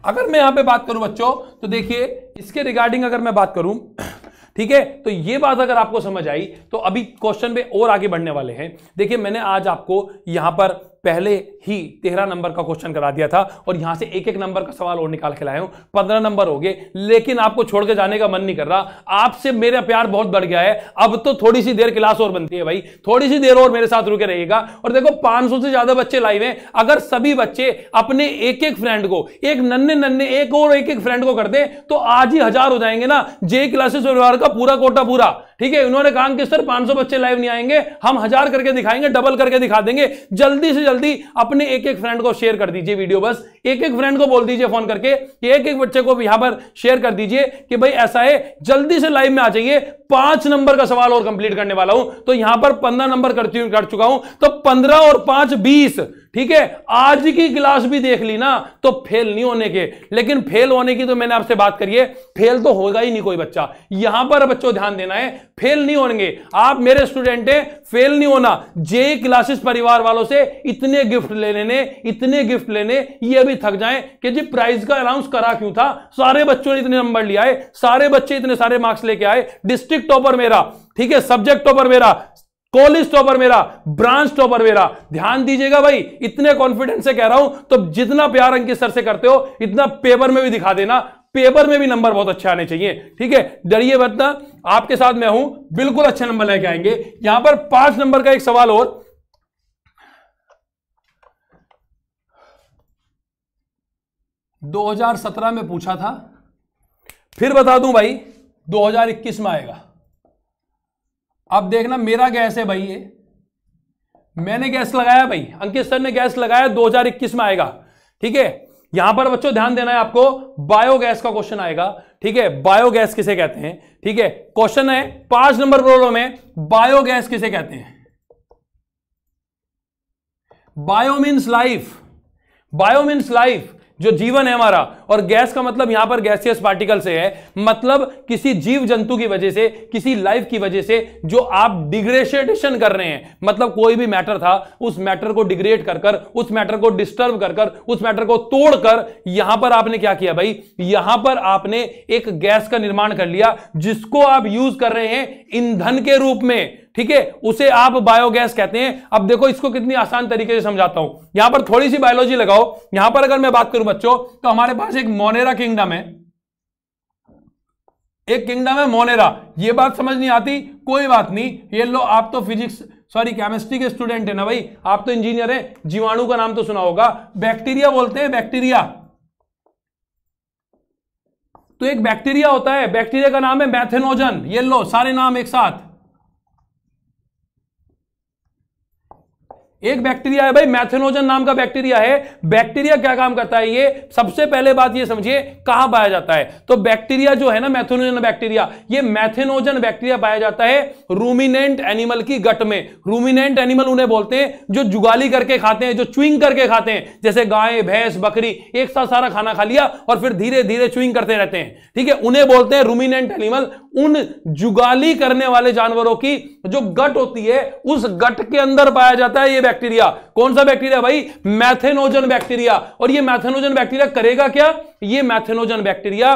Speaker 1: अगर मैं यहां पे बात करूं बच्चों तो देखिए इसके रिगार्डिंग अगर मैं बात करूं ठीक है तो ये बात अगर आपको समझ आई तो अभी क्वेश्चन पे और आगे बढ़ने वाले हैं देखिए मैंने आज आपको यहां पर पहले ही तेरह नंबर का क्वेश्चन करा दिया था और यहां से एक एक नंबर का सवाल और निकाल के लाया हूं पंद्रह नंबर हो गए लेकिन आपको छोड़कर जाने का मन नहीं कर रहा आपसे मेरा प्यार बहुत बढ़ गया है अब तो थोड़ी सी देर क्लास और बनती है भाई थोड़ी सी देर और मेरे साथ रुके रहेगा और देखो पांच से ज्यादा बच्चे लाइव है अगर सभी बच्चे अपने एक एक फ्रेंड को एक नन्ने नन्ने एक और एक एक फ्रेंड को कर दे तो आज ही हजार हो जाएंगे ना जे क्लासेस परिवार का पूरा कोटा पूरा ठीक है उन्होंने कहा कि सर 500 बच्चे लाइव नहीं आएंगे हम हजार करके दिखाएंगे डबल करके दिखा देंगे जल्दी से जल्दी अपने एक एक फ्रेंड को शेयर कर दीजिए वीडियो बस एक एक फ्रेंड को बोल दीजिए फोन करके कि एक एक बच्चे को यहां पर शेयर कर दीजिए कि भाई ऐसा है जल्दी से लाइव में आ जाइए पांच नंबर का सवाल और कंप्लीट करने वाला हूं तो यहां पर पंद्रह नंबर करती कर चुका हूं तो पंद्रह और पांच बीस ठीक है आज की क्लास भी देख ली ना तो फेल नहीं होने के लेकिन फेल होने की तो मैंने आपसे बात करी है फेल तो होगा ही नहीं कोई बच्चा यहां पर बच्चों ध्यान देना है फेल नहीं होंगे आप मेरे स्टूडेंट हैं फेल नहीं होना जे क्लासेस परिवार वालों से इतने गिफ्ट लेने ने इतने गिफ्ट लेने ये भी थक जाएं कि जी प्राइज का अनाउंस करा क्यों था सारे बच्चों ने इतने नंबर लिया है सारे बच्चे इतने सारे मार्क्स लेके आए डिस्ट्रिक्ट टॉपर मेरा ठीक है सब्जेक्ट टॉपर मेरा कॉलेज टॉपर मेरा ब्रांच टॉपर मेरा ध्यान दीजिएगा भाई इतने कॉन्फिडेंस से कह रहा हूं तो जितना प्यार अंकित सर से करते हो इतना पेपर में भी दिखा देना पेपर में भी नंबर बहुत अच्छे आने चाहिए ठीक है डरिए मत आपके साथ मैं हूं बिल्कुल अच्छे नंबर लेके आएंगे यहां पर पांच नंबर का एक सवाल और 2017 में पूछा था फिर बता दूं भाई 2021 में आएगा अब देखना मेरा गैस है भाई ये मैंने गैस लगाया भाई अंकित सर ने गैस लगाया 2021 में आएगा ठीक है यहां पर बच्चों ध्यान देना है आपको बायोगैस का क्वेश्चन आएगा ठीक है बायोगैस किसे कहते हैं ठीक है क्वेश्चन है पांच नंबर प्रॉब्लम में बायोगैस किसे कहते हैं bio means life bio means life जो जीवन है हमारा और गैस का मतलब यहां पर गैसियस पार्टिकल से है मतलब किसी जीव जंतु की वजह से किसी लाइफ की वजह से जो आप डिग्रेडेशन कर रहे हैं मतलब कोई भी मैटर था उस मैटर को डिग्रेड कर कर उस मैटर को डिस्टर्ब कर कर उस मैटर को तोड़कर यहां पर आपने क्या किया भाई यहां पर आपने एक गैस का निर्माण कर लिया जिसको आप यूज कर रहे हैं ईंधन के रूप में ठीक है उसे आप बायोगैस कहते हैं अब देखो इसको कितनी आसान तरीके से समझाता हूं यहां पर थोड़ी सी बायोलॉजी लगाओ यहां पर अगर मैं बात करूं बच्चों तो हमारे पास एक मोनेरा किंगडम है एक किंगडम है मोनेरा ये बात समझ नहीं आती कोई बात नहीं ये लो आप तो फिजिक्स सॉरी केमिस्ट्री के स्टूडेंट है ना भाई आप तो इंजीनियर है जीवाणु का नाम तो सुना होगा बैक्टीरिया बोलते हैं बैक्टीरिया तो एक बैक्टीरिया होता है बैक्टीरिया का नाम है मैथेनोजन ये लो सारे नाम एक साथ एक बैक्टीरिया है भाई मैथेनोजन नाम का बैक्टीरिया है बैक्टीरिया क्या काम करता है ये सबसे पहले बात ये समझिए कहां पाया जाता है तो बैक्टीरिया जो है ना मैथेनोजन बैक्टीरिया ये मैथेनोजन बैक्टीरिया पाया जाता है रूमिनेंट एनिमल की गट में रूमिनेंट एनिमल उन्हें बोलते हैं जो जुगाली करके खाते हैं जो चुइंग करके खाते हैं जैसे गाय भैंस बकरी एक साथ सारा खाना खा लिया और फिर धीरे धीरे चुइंग करते रहते हैं ठीक है उन्हें बोलते हैं रूमिनेंट एनिमल उन जुगाली करने वाले जानवरों की जो गट होती है उस गट के अंदर पाया जाता है ये बैक्टीरिया कौन सा बैक्टीरिया भाई मैथेनोजन बैक्टीरिया और ये मैथेनोजन बैक्टीरिया करेगा क्या ये मैथेनोजन बैक्टीरिया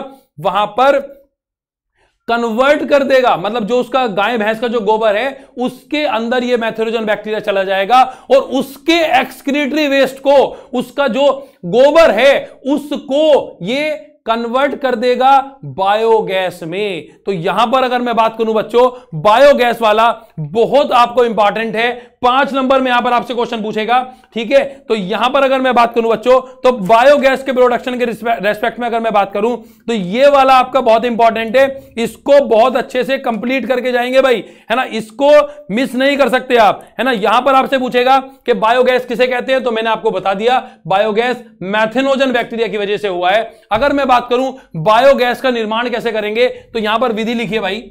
Speaker 1: वहां पर कन्वर्ट कर देगा मतलब जो उसका गाय भैंस का जो गोबर है उसके अंदर ये मैथेरोजन बैक्टीरिया चला जाएगा और उसके एक्सक्रीटरी वेस्ट को उसका जो गोबर है उसको ये कन्वर्ट कर देगा बायोगैस में तो यहां पर अगर मैं बात करूं बच्चों बायोगैस वाला बहुत आपको इंपॉर्टेंट है पांच नंबर में यहां पर आपसे क्वेश्चन पूछेगा ठीक है तो यहां पर अगर मैं बात करूं बच्चों तो बायोगैस के प्रोडक्शन के रेस्पेक्ट में अगर मैं बात करूं तो ये वाला आपका बहुत इंपॉर्टेंट है इसको बहुत अच्छे से कंप्लीट करके जाएंगे भाई है ना इसको मिस नहीं कर सकते आप है ना यहां पर आपसे पूछेगा कि बायोगैस किसे कहते हैं तो मैंने आपको बता दिया बायोगैस मैथेनोजन बैक्टीरिया की वजह से हुआ है अगर मैं बात करूं बायोगैस का निर्माण कैसे करेंगे तो यहां पर विधि लिखिए भाई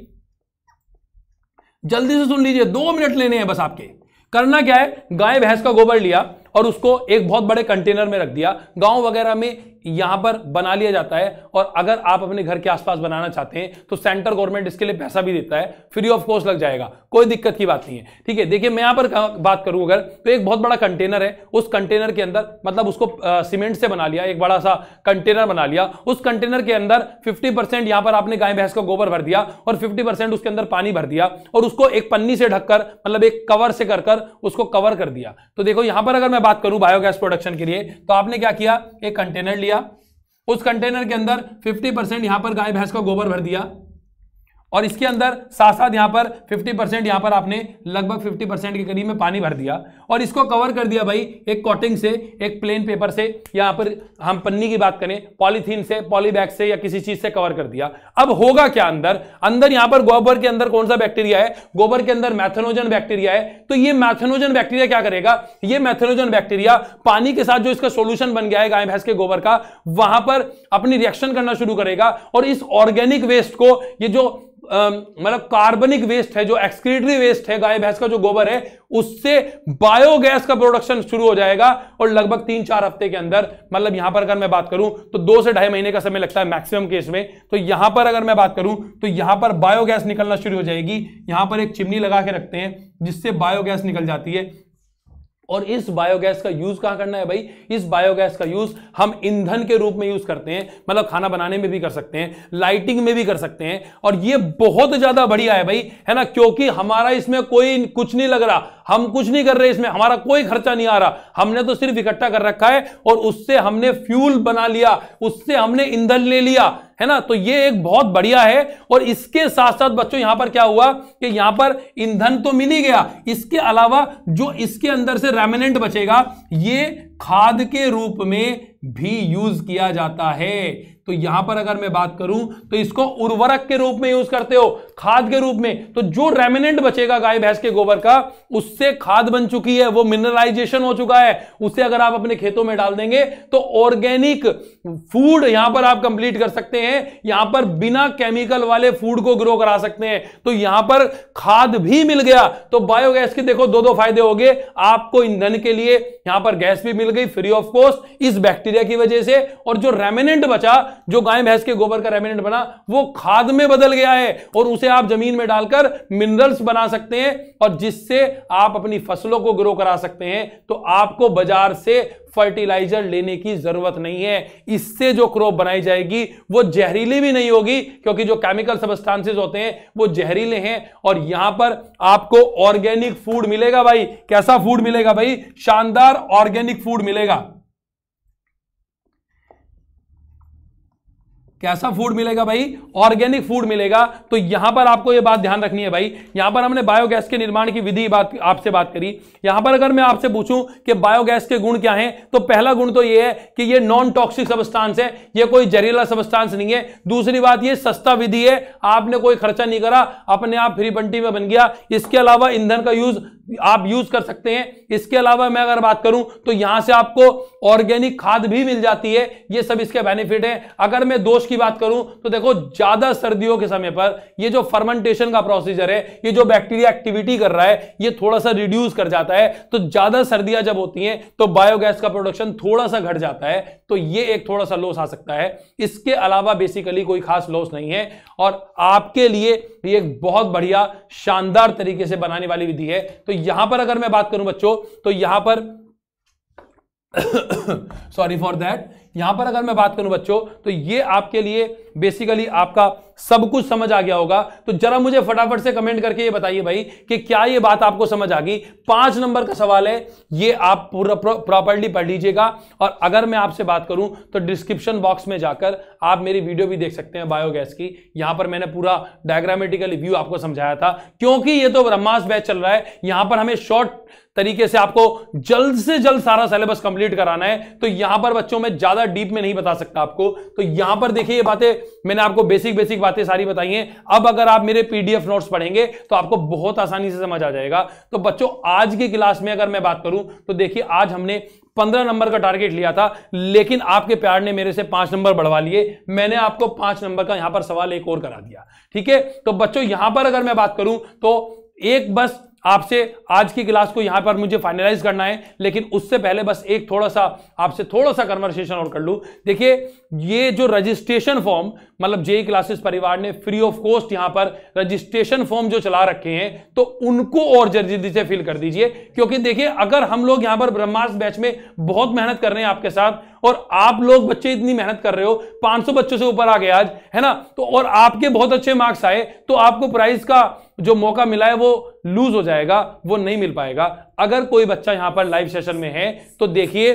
Speaker 1: जल्दी से सुन लीजिए दो मिनट लेने हैं बस आपके करना क्या है गाय भैंस का गोबर लिया और उसको एक बहुत बड़े कंटेनर में रख दिया गांव वगैरह में यहां पर बना लिया जाता है और अगर आप अपने घर के आसपास बनाना चाहते हैं तो सेंटर गवर्नमेंट इसके लिए पैसा भी देता है फ्री ऑफ कॉस्ट लग जाएगा कोई दिक्कत की बात नहीं है ठीक है देखिए मैं यहां पर बात करूं अगर तो एक बहुत बड़ा कंटेनर है उस कंटेनर के अंदर मतलब उसको सीमेंट से बना लिया एक बड़ा सा कंटेनर बना लिया उस कंटेनर के अंदर फिफ्टी परसेंट यहां पर आपने गाय भैंस का गोबर भर दिया और फिफ्टी परसेंट उसके अंदर पानी भर दिया और उसको एक पन्नी से ढककर मतलब एक कवर से कर उसको कवर कर दिया तो देखो यहां पर अगर मैं मैं बात करूं बायोगैस प्रोडक्शन के लिए तो आपने क्या किया एक कंटेनर लिया उस कंटेनर के अंदर 50 परसेंट यहां पर गाय भैंस का गोबर भर दिया और इसके अंदर साथ साथ यहाँ पर 50 परसेंट यहाँ पर आपने लगभग 50 परसेंट के करीब में पानी भर दिया और इसको कवर कर दिया भाई एक कॉटिंग से एक प्लेन पेपर से यहाँ पर हम पन्नी की बात करें पॉलीथीन से पॉलीबैग से या किसी चीज से कवर कर दिया अब होगा क्या अंदर अंदर यहाँ पर गोबर के अंदर कौन सा बैक्टीरिया है गोबर के अंदर मैथनोजन बैक्टीरिया है तो ये मैथनोजन बैक्टीरिया क्या करेगा ये मैथनोजन बैक्टीरिया पानी के साथ जो इसका सोल्यूशन बन गया है गाय भैंस के गोबर का वहां पर अपनी रिएक्शन करना शुरू करेगा और इस ऑर्गेनिक वेस्ट को ये जो मतलब कार्बनिक वेस्ट है जो एक्सक्रीटरी वेस्ट है गाय भैंस का जो गोबर है उससे बायोगैस का प्रोडक्शन शुरू हो जाएगा और लगभग तीन चार हफ्ते के अंदर मतलब यहां पर अगर मैं बात करूं तो दो से ढाई महीने का समय लगता है मैक्सिमम केस में तो यहां पर अगर मैं बात करूं तो यहां पर बायोगैस निकलना शुरू हो जाएगी यहां पर एक चिमनी लगा के रखते हैं जिससे बायोगैस निकल जाती है और इस बायोगैस का यूज कहां करना है भाई इस बायोगैस का यूज हम ईंधन के रूप में यूज करते हैं मतलब खाना बनाने में भी कर सकते हैं लाइटिंग में भी कर सकते हैं और ये बहुत ज्यादा बढ़िया है भाई है ना क्योंकि हमारा इसमें कोई कुछ नहीं लग रहा हम कुछ नहीं कर रहे इसमें हमारा कोई खर्चा नहीं आ रहा हमने तो सिर्फ इकट्ठा कर रखा है और उससे हमने फ्यूल बना लिया उससे हमने ईंधन ले लिया है ना तो ये एक बहुत बढ़िया है और इसके साथ साथ बच्चों यहां पर क्या हुआ कि यहां पर ईंधन तो मिल ही गया इसके अलावा जो इसके अंदर से रेमिनेंट बचेगा ये खाद के रूप में भी यूज किया जाता है तो यहां पर अगर मैं बात करूं तो इसको उर्वरक के रूप में यूज करते हो खाद के रूप में तो जो रेमिनेंट बचेगा गाय भैंस के गोबर का उससे खाद बन चुकी है वो मिनरलाइजेशन हो चुका है उसे अगर आप अपने खेतों में डाल देंगे तो ऑर्गेनिक फूड यहां पर आप कंप्लीट कर सकते हैं यहां पर बिना केमिकल वाले फूड को ग्रो करा सकते हैं तो यहां पर खाद भी मिल गया तो बायोगैस के देखो दो दो फायदे हो गए आपको ईंधन के लिए यहां पर गैस भी मिल गई फ्री ऑफ कॉस्ट इस बैक्टीरिया की वजह से और जो रेमिनेंट बचा जो गाय भैंस के गोबर का रेमिनेंट बना वो खाद में बदल गया है और उसे आप जमीन में डालकर मिनरल्स बना सकते हैं और जिससे आप अपनी फसलों को ग्रो करा सकते हैं तो आपको बाजार से फर्टिलाइजर लेने की जरूरत नहीं है इससे जो क्रॉप बनाई जाएगी वो जहरीली भी नहीं होगी क्योंकि जो केमिकल सबस्टांसेस होते हैं वो जहरीले हैं और यहां पर आपको ऑर्गेनिक फूड मिलेगा भाई कैसा फूड मिलेगा भाई शानदार ऑर्गेनिक फूड मिलेगा कैसा फूड मिलेगा भाई ऑर्गेनिक फूड मिलेगा तो यहां पर आपको यह बात ध्यान रखनी है भाई यहां पर हमने बायोगैस के निर्माण की विधि बात आपसे बात करी यहां पर अगर मैं आपसे पूछूं कि बायोगैस के गुण क्या हैं तो पहला गुण तो यह है कि यह नॉन टॉक्सिक सबस्टांस है यह कोई जहरीला सबस्टांस नहीं है दूसरी बात यह सस्ता विधि है आपने कोई खर्चा नहीं करा अपने आप फ्री बंटी में बन गया इसके अलावा ईंधन का यूज आप यूज कर सकते हैं इसके अलावा मैं अगर बात करूं तो यहां से आपको ऑर्गेनिक खाद भी मिल जाती है ये सब इसके बेनिफिट है अगर मैं दोष की बात करूं तो देखो ज्यादा सर्दियों के समय पर ये जो फर्मेंटेशन का प्रोसीजर है ये जो बैक्टीरिया एक्टिविटी कर रहा है ये थोड़ा सा रिड्यूस कर जाता है तो ज्यादा सर्दियां जब होती हैं तो बायोगैस का प्रोडक्शन थोड़ा सा घट जाता है तो ये एक थोड़ा सा लॉस आ सकता है इसके अलावा बेसिकली कोई खास लॉस नहीं है और आपके लिए ये एक बहुत बढ़िया शानदार तरीके से बनाने वाली विधि है तो यहां पर अगर मैं बात करूं बच्चों तो यहां पर सॉरी फॉर दैट यहां पर अगर मैं बात करूं बच्चों तो ये आपके लिए बेसिकली आपका सब कुछ समझ आ गया होगा तो जरा मुझे फटाफट से कमेंट करके ये बताइए भाई कि क्या ये बात आपको समझ आ गई पांच नंबर का सवाल है ये आप पूरा प्रॉपरली पढ़ लीजिएगा और अगर मैं आपसे बात करूं तो डिस्क्रिप्शन बॉक्स में जाकर आप मेरी वीडियो भी देख सकते हैं बायोगैस की यहां पर मैंने पूरा डायग्रामेटिकल रिव्यू आपको समझाया था क्योंकि ये तो ब्रह्मास बैच चल रहा है यहां पर हमें शॉर्ट तरीके से आपको जल्द से जल्द सारा सिलेबस कंप्लीट कराना है तो यहां पर बच्चों में ज्यादा डीप में नहीं बता सकता आपको तो यहां पर देखिए ये बातें मैंने आपको बेसिक बेसिक बातें सारी बताई हैं अब अगर आप मेरे पीडीएफ नोट्स पढ़ेंगे तो आपको बहुत आसानी से समझ आ जाएगा तो बच्चों आज की क्लास में अगर मैं बात करूं तो देखिए आज हमने पंद्रह नंबर का टारगेट लिया था लेकिन आपके प्यार ने मेरे से पांच नंबर बढ़वा लिए मैंने आपको पांच नंबर का यहां पर सवाल एक और करा दिया ठीक है तो बच्चों यहां पर अगर मैं बात करूं तो एक बस आपसे आज की क्लास को यहां पर मुझे फाइनलाइज करना है लेकिन उससे पहले बस एक थोड़ा सा आपसे थोड़ा सा कन्वर्सेशन और कर लू देखिए ये जो रजिस्ट्रेशन फॉर्म मतलब जेई क्लासेस e परिवार ने फ्री ऑफ कॉस्ट यहां पर रजिस्ट्रेशन फॉर्म जो चला रखे हैं तो उनको और जल्दी से फिल कर दीजिए क्योंकि देखिए अगर हम लोग यहां पर ब्रह्मास्त्र बैच में बहुत मेहनत कर रहे हैं आपके साथ और आप लोग बच्चे इतनी मेहनत कर रहे हो 500 बच्चों से ऊपर आ गए आज है ना तो और आपके बहुत अच्छे मार्क्स आए तो आपको प्राइज का जो मौका मिला है वो लूज हो जाएगा वो नहीं मिल पाएगा अगर कोई बच्चा यहां पर लाइव सेशन में है तो देखिए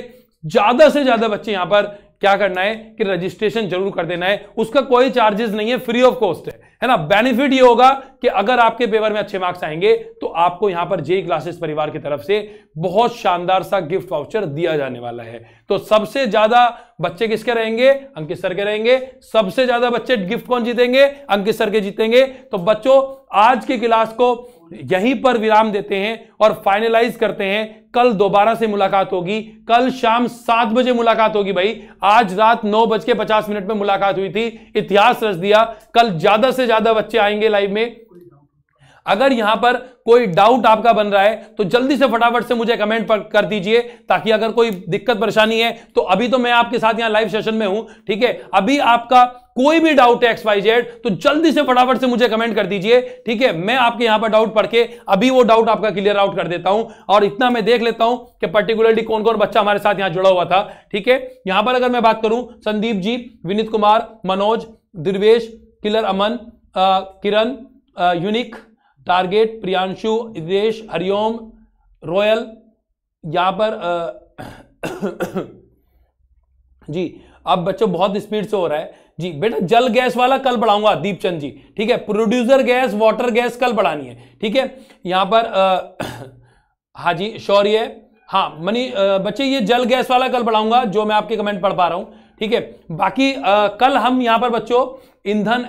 Speaker 1: ज्यादा से ज्यादा बच्चे यहां पर क्या करना है कि रजिस्ट्रेशन जरूर कर देना है उसका कोई चार्जेस नहीं है फ्री ऑफ कॉस्ट है है ना बेनिफिट ये होगा कि अगर आपके पेपर में अच्छे मार्क्स आएंगे तो आपको यहां पर जेई क्लासेस परिवार की तरफ से बहुत शानदार सा गिफ्ट वाउचर दिया जाने वाला है तो सबसे ज्यादा बच्चे किसके रहेंगे अंकित सर के रहेंगे सबसे ज्यादा बच्चे गिफ्ट कौन जीतेंगे अंकित सर के जीतेंगे तो बच्चों आज की क्लास को यहीं पर विराम देते हैं और फाइनलाइज करते हैं कल दोबारा से मुलाकात होगी कल शाम सात बजे मुलाकात होगी भाई आज रात नौ बज के पचास मिनट में मुलाकात हुई थी इतिहास रच दिया कल ज्यादा से ज्यादा बच्चे आएंगे लाइव में अगर यहां पर कोई डाउट आपका बन रहा है तो जल्दी से फटाफट से मुझे कमेंट पर कर दीजिए ताकि अगर कोई दिक्कत परेशानी है तो अभी तो मैं आपके साथ यहां लाइव सेशन में हूं ठीक है अभी आपका कोई भी डाउट है एक्सवाई जेड तो जल्दी से फटाफट से मुझे कमेंट कर दीजिए ठीक है मैं आपके यहां पर डाउट पढ़ के अभी वो डाउट आपका क्लियर आउट कर देता हूं और इतना मैं देख लेता हूं कि पर्टिकुलरली कौन कौन बच्चा हमारे साथ यहां जुड़ा हुआ था ठीक है यहां पर अगर मैं बात करूं Sandeep ji Vineet Kumar Manoj Durvesh killer Aman Kiran unique target Priyanshu Desh Hariom royal यहाँ पर आ, जी अब बच्चों बहुत स्पीड से हो रहा है जी बेटा जल गैस वाला कल बढ़ाऊंगा दीपचंद जी ठीक है प्रोड्यूसर गैस वाटर गैस कल बढ़ानी है ठीक है यहाँ पर आ, हाँ जी शौर्य हाँ मनी बच्चे ये जल गैस वाला कल बढ़ाऊंगा जो मैं आपके कमेंट पढ़ पा रहा हूँ ठीक है बाकी आ, कल हम यहाँ पर बच्चों ईंधन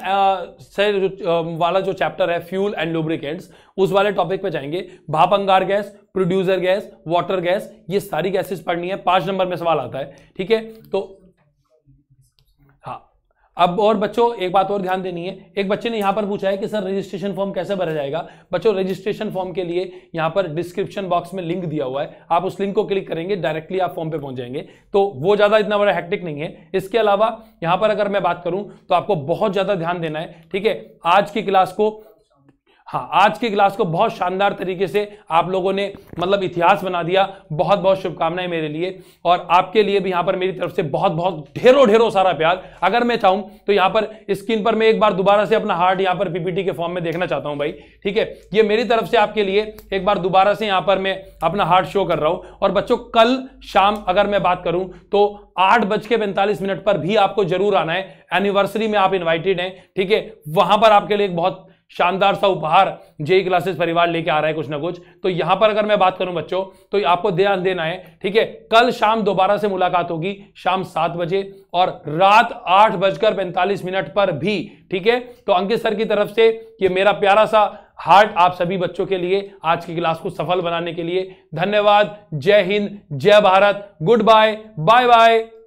Speaker 1: से जो, वाला जो चैप्टर है फ्यूल एंड लुब्रिकेंट्स उस वाले टॉपिक पे जाएंगे भाप अंगार gas producer gas water gas ये सारी गैसेस पढ़नी है पांच नंबर में सवाल आता है ठीक है तो अब और बच्चों एक बात और ध्यान देनी है एक बच्चे ने यहाँ पर पूछा है कि सर रजिस्ट्रेशन फॉर्म कैसे भरा जाएगा बच्चों रजिस्ट्रेशन फॉर्म के लिए यहाँ पर डिस्क्रिप्शन बॉक्स में लिंक दिया हुआ है आप उस लिंक को क्लिक करेंगे डायरेक्टली आप फॉर्म पे पहुंच जाएंगे तो वो ज़्यादा इतना बड़ा हैक्टिक नहीं है इसके अलावा यहाँ पर अगर मैं बात करूँ तो आपको बहुत ज़्यादा ध्यान देना है ठीक है आज की क्लास को हाँ आज के क्लास को बहुत शानदार तरीके से आप लोगों ने मतलब इतिहास बना दिया बहुत बहुत शुभकामनाएं मेरे लिए और आपके लिए भी यहाँ पर मेरी तरफ से बहुत बहुत ढेरों ढेरों सारा प्यार अगर मैं चाहूँ तो यहाँ पर स्क्रीन पर मैं एक बार दोबारा से अपना हार्ट यहाँ पर पीपीटी के फॉर्म में देखना चाहता हूँ भाई ठीक है ये मेरी तरफ से आपके लिए एक बार दोबारा से यहाँ पर मैं अपना हार्ट शो कर रहा हूँ और बच्चों कल शाम अगर मैं बात करूँ तो आठ बज के पैंतालीस मिनट पर भी आपको जरूर आना है एनिवर्सरी में आप इन्वाइटेड हैं ठीक है वहां पर आपके लिए एक बहुत शानदार सा उपहार जेई क्लासेस परिवार लेके आ रहा है कुछ ना कुछ तो यहां पर अगर मैं बात करूं बच्चों तो आपको ध्यान देना है ठीक है कल शाम दोबारा से मुलाकात होगी शाम सात बजे और रात आठ बजकर पैंतालीस मिनट पर भी ठीक है तो अंकित सर की तरफ से ये मेरा प्यारा सा हार्ट आप सभी बच्चों के लिए आज की क्लास को सफल बनाने के लिए धन्यवाद जय हिंद जय भारत गुड बाय बाय बाय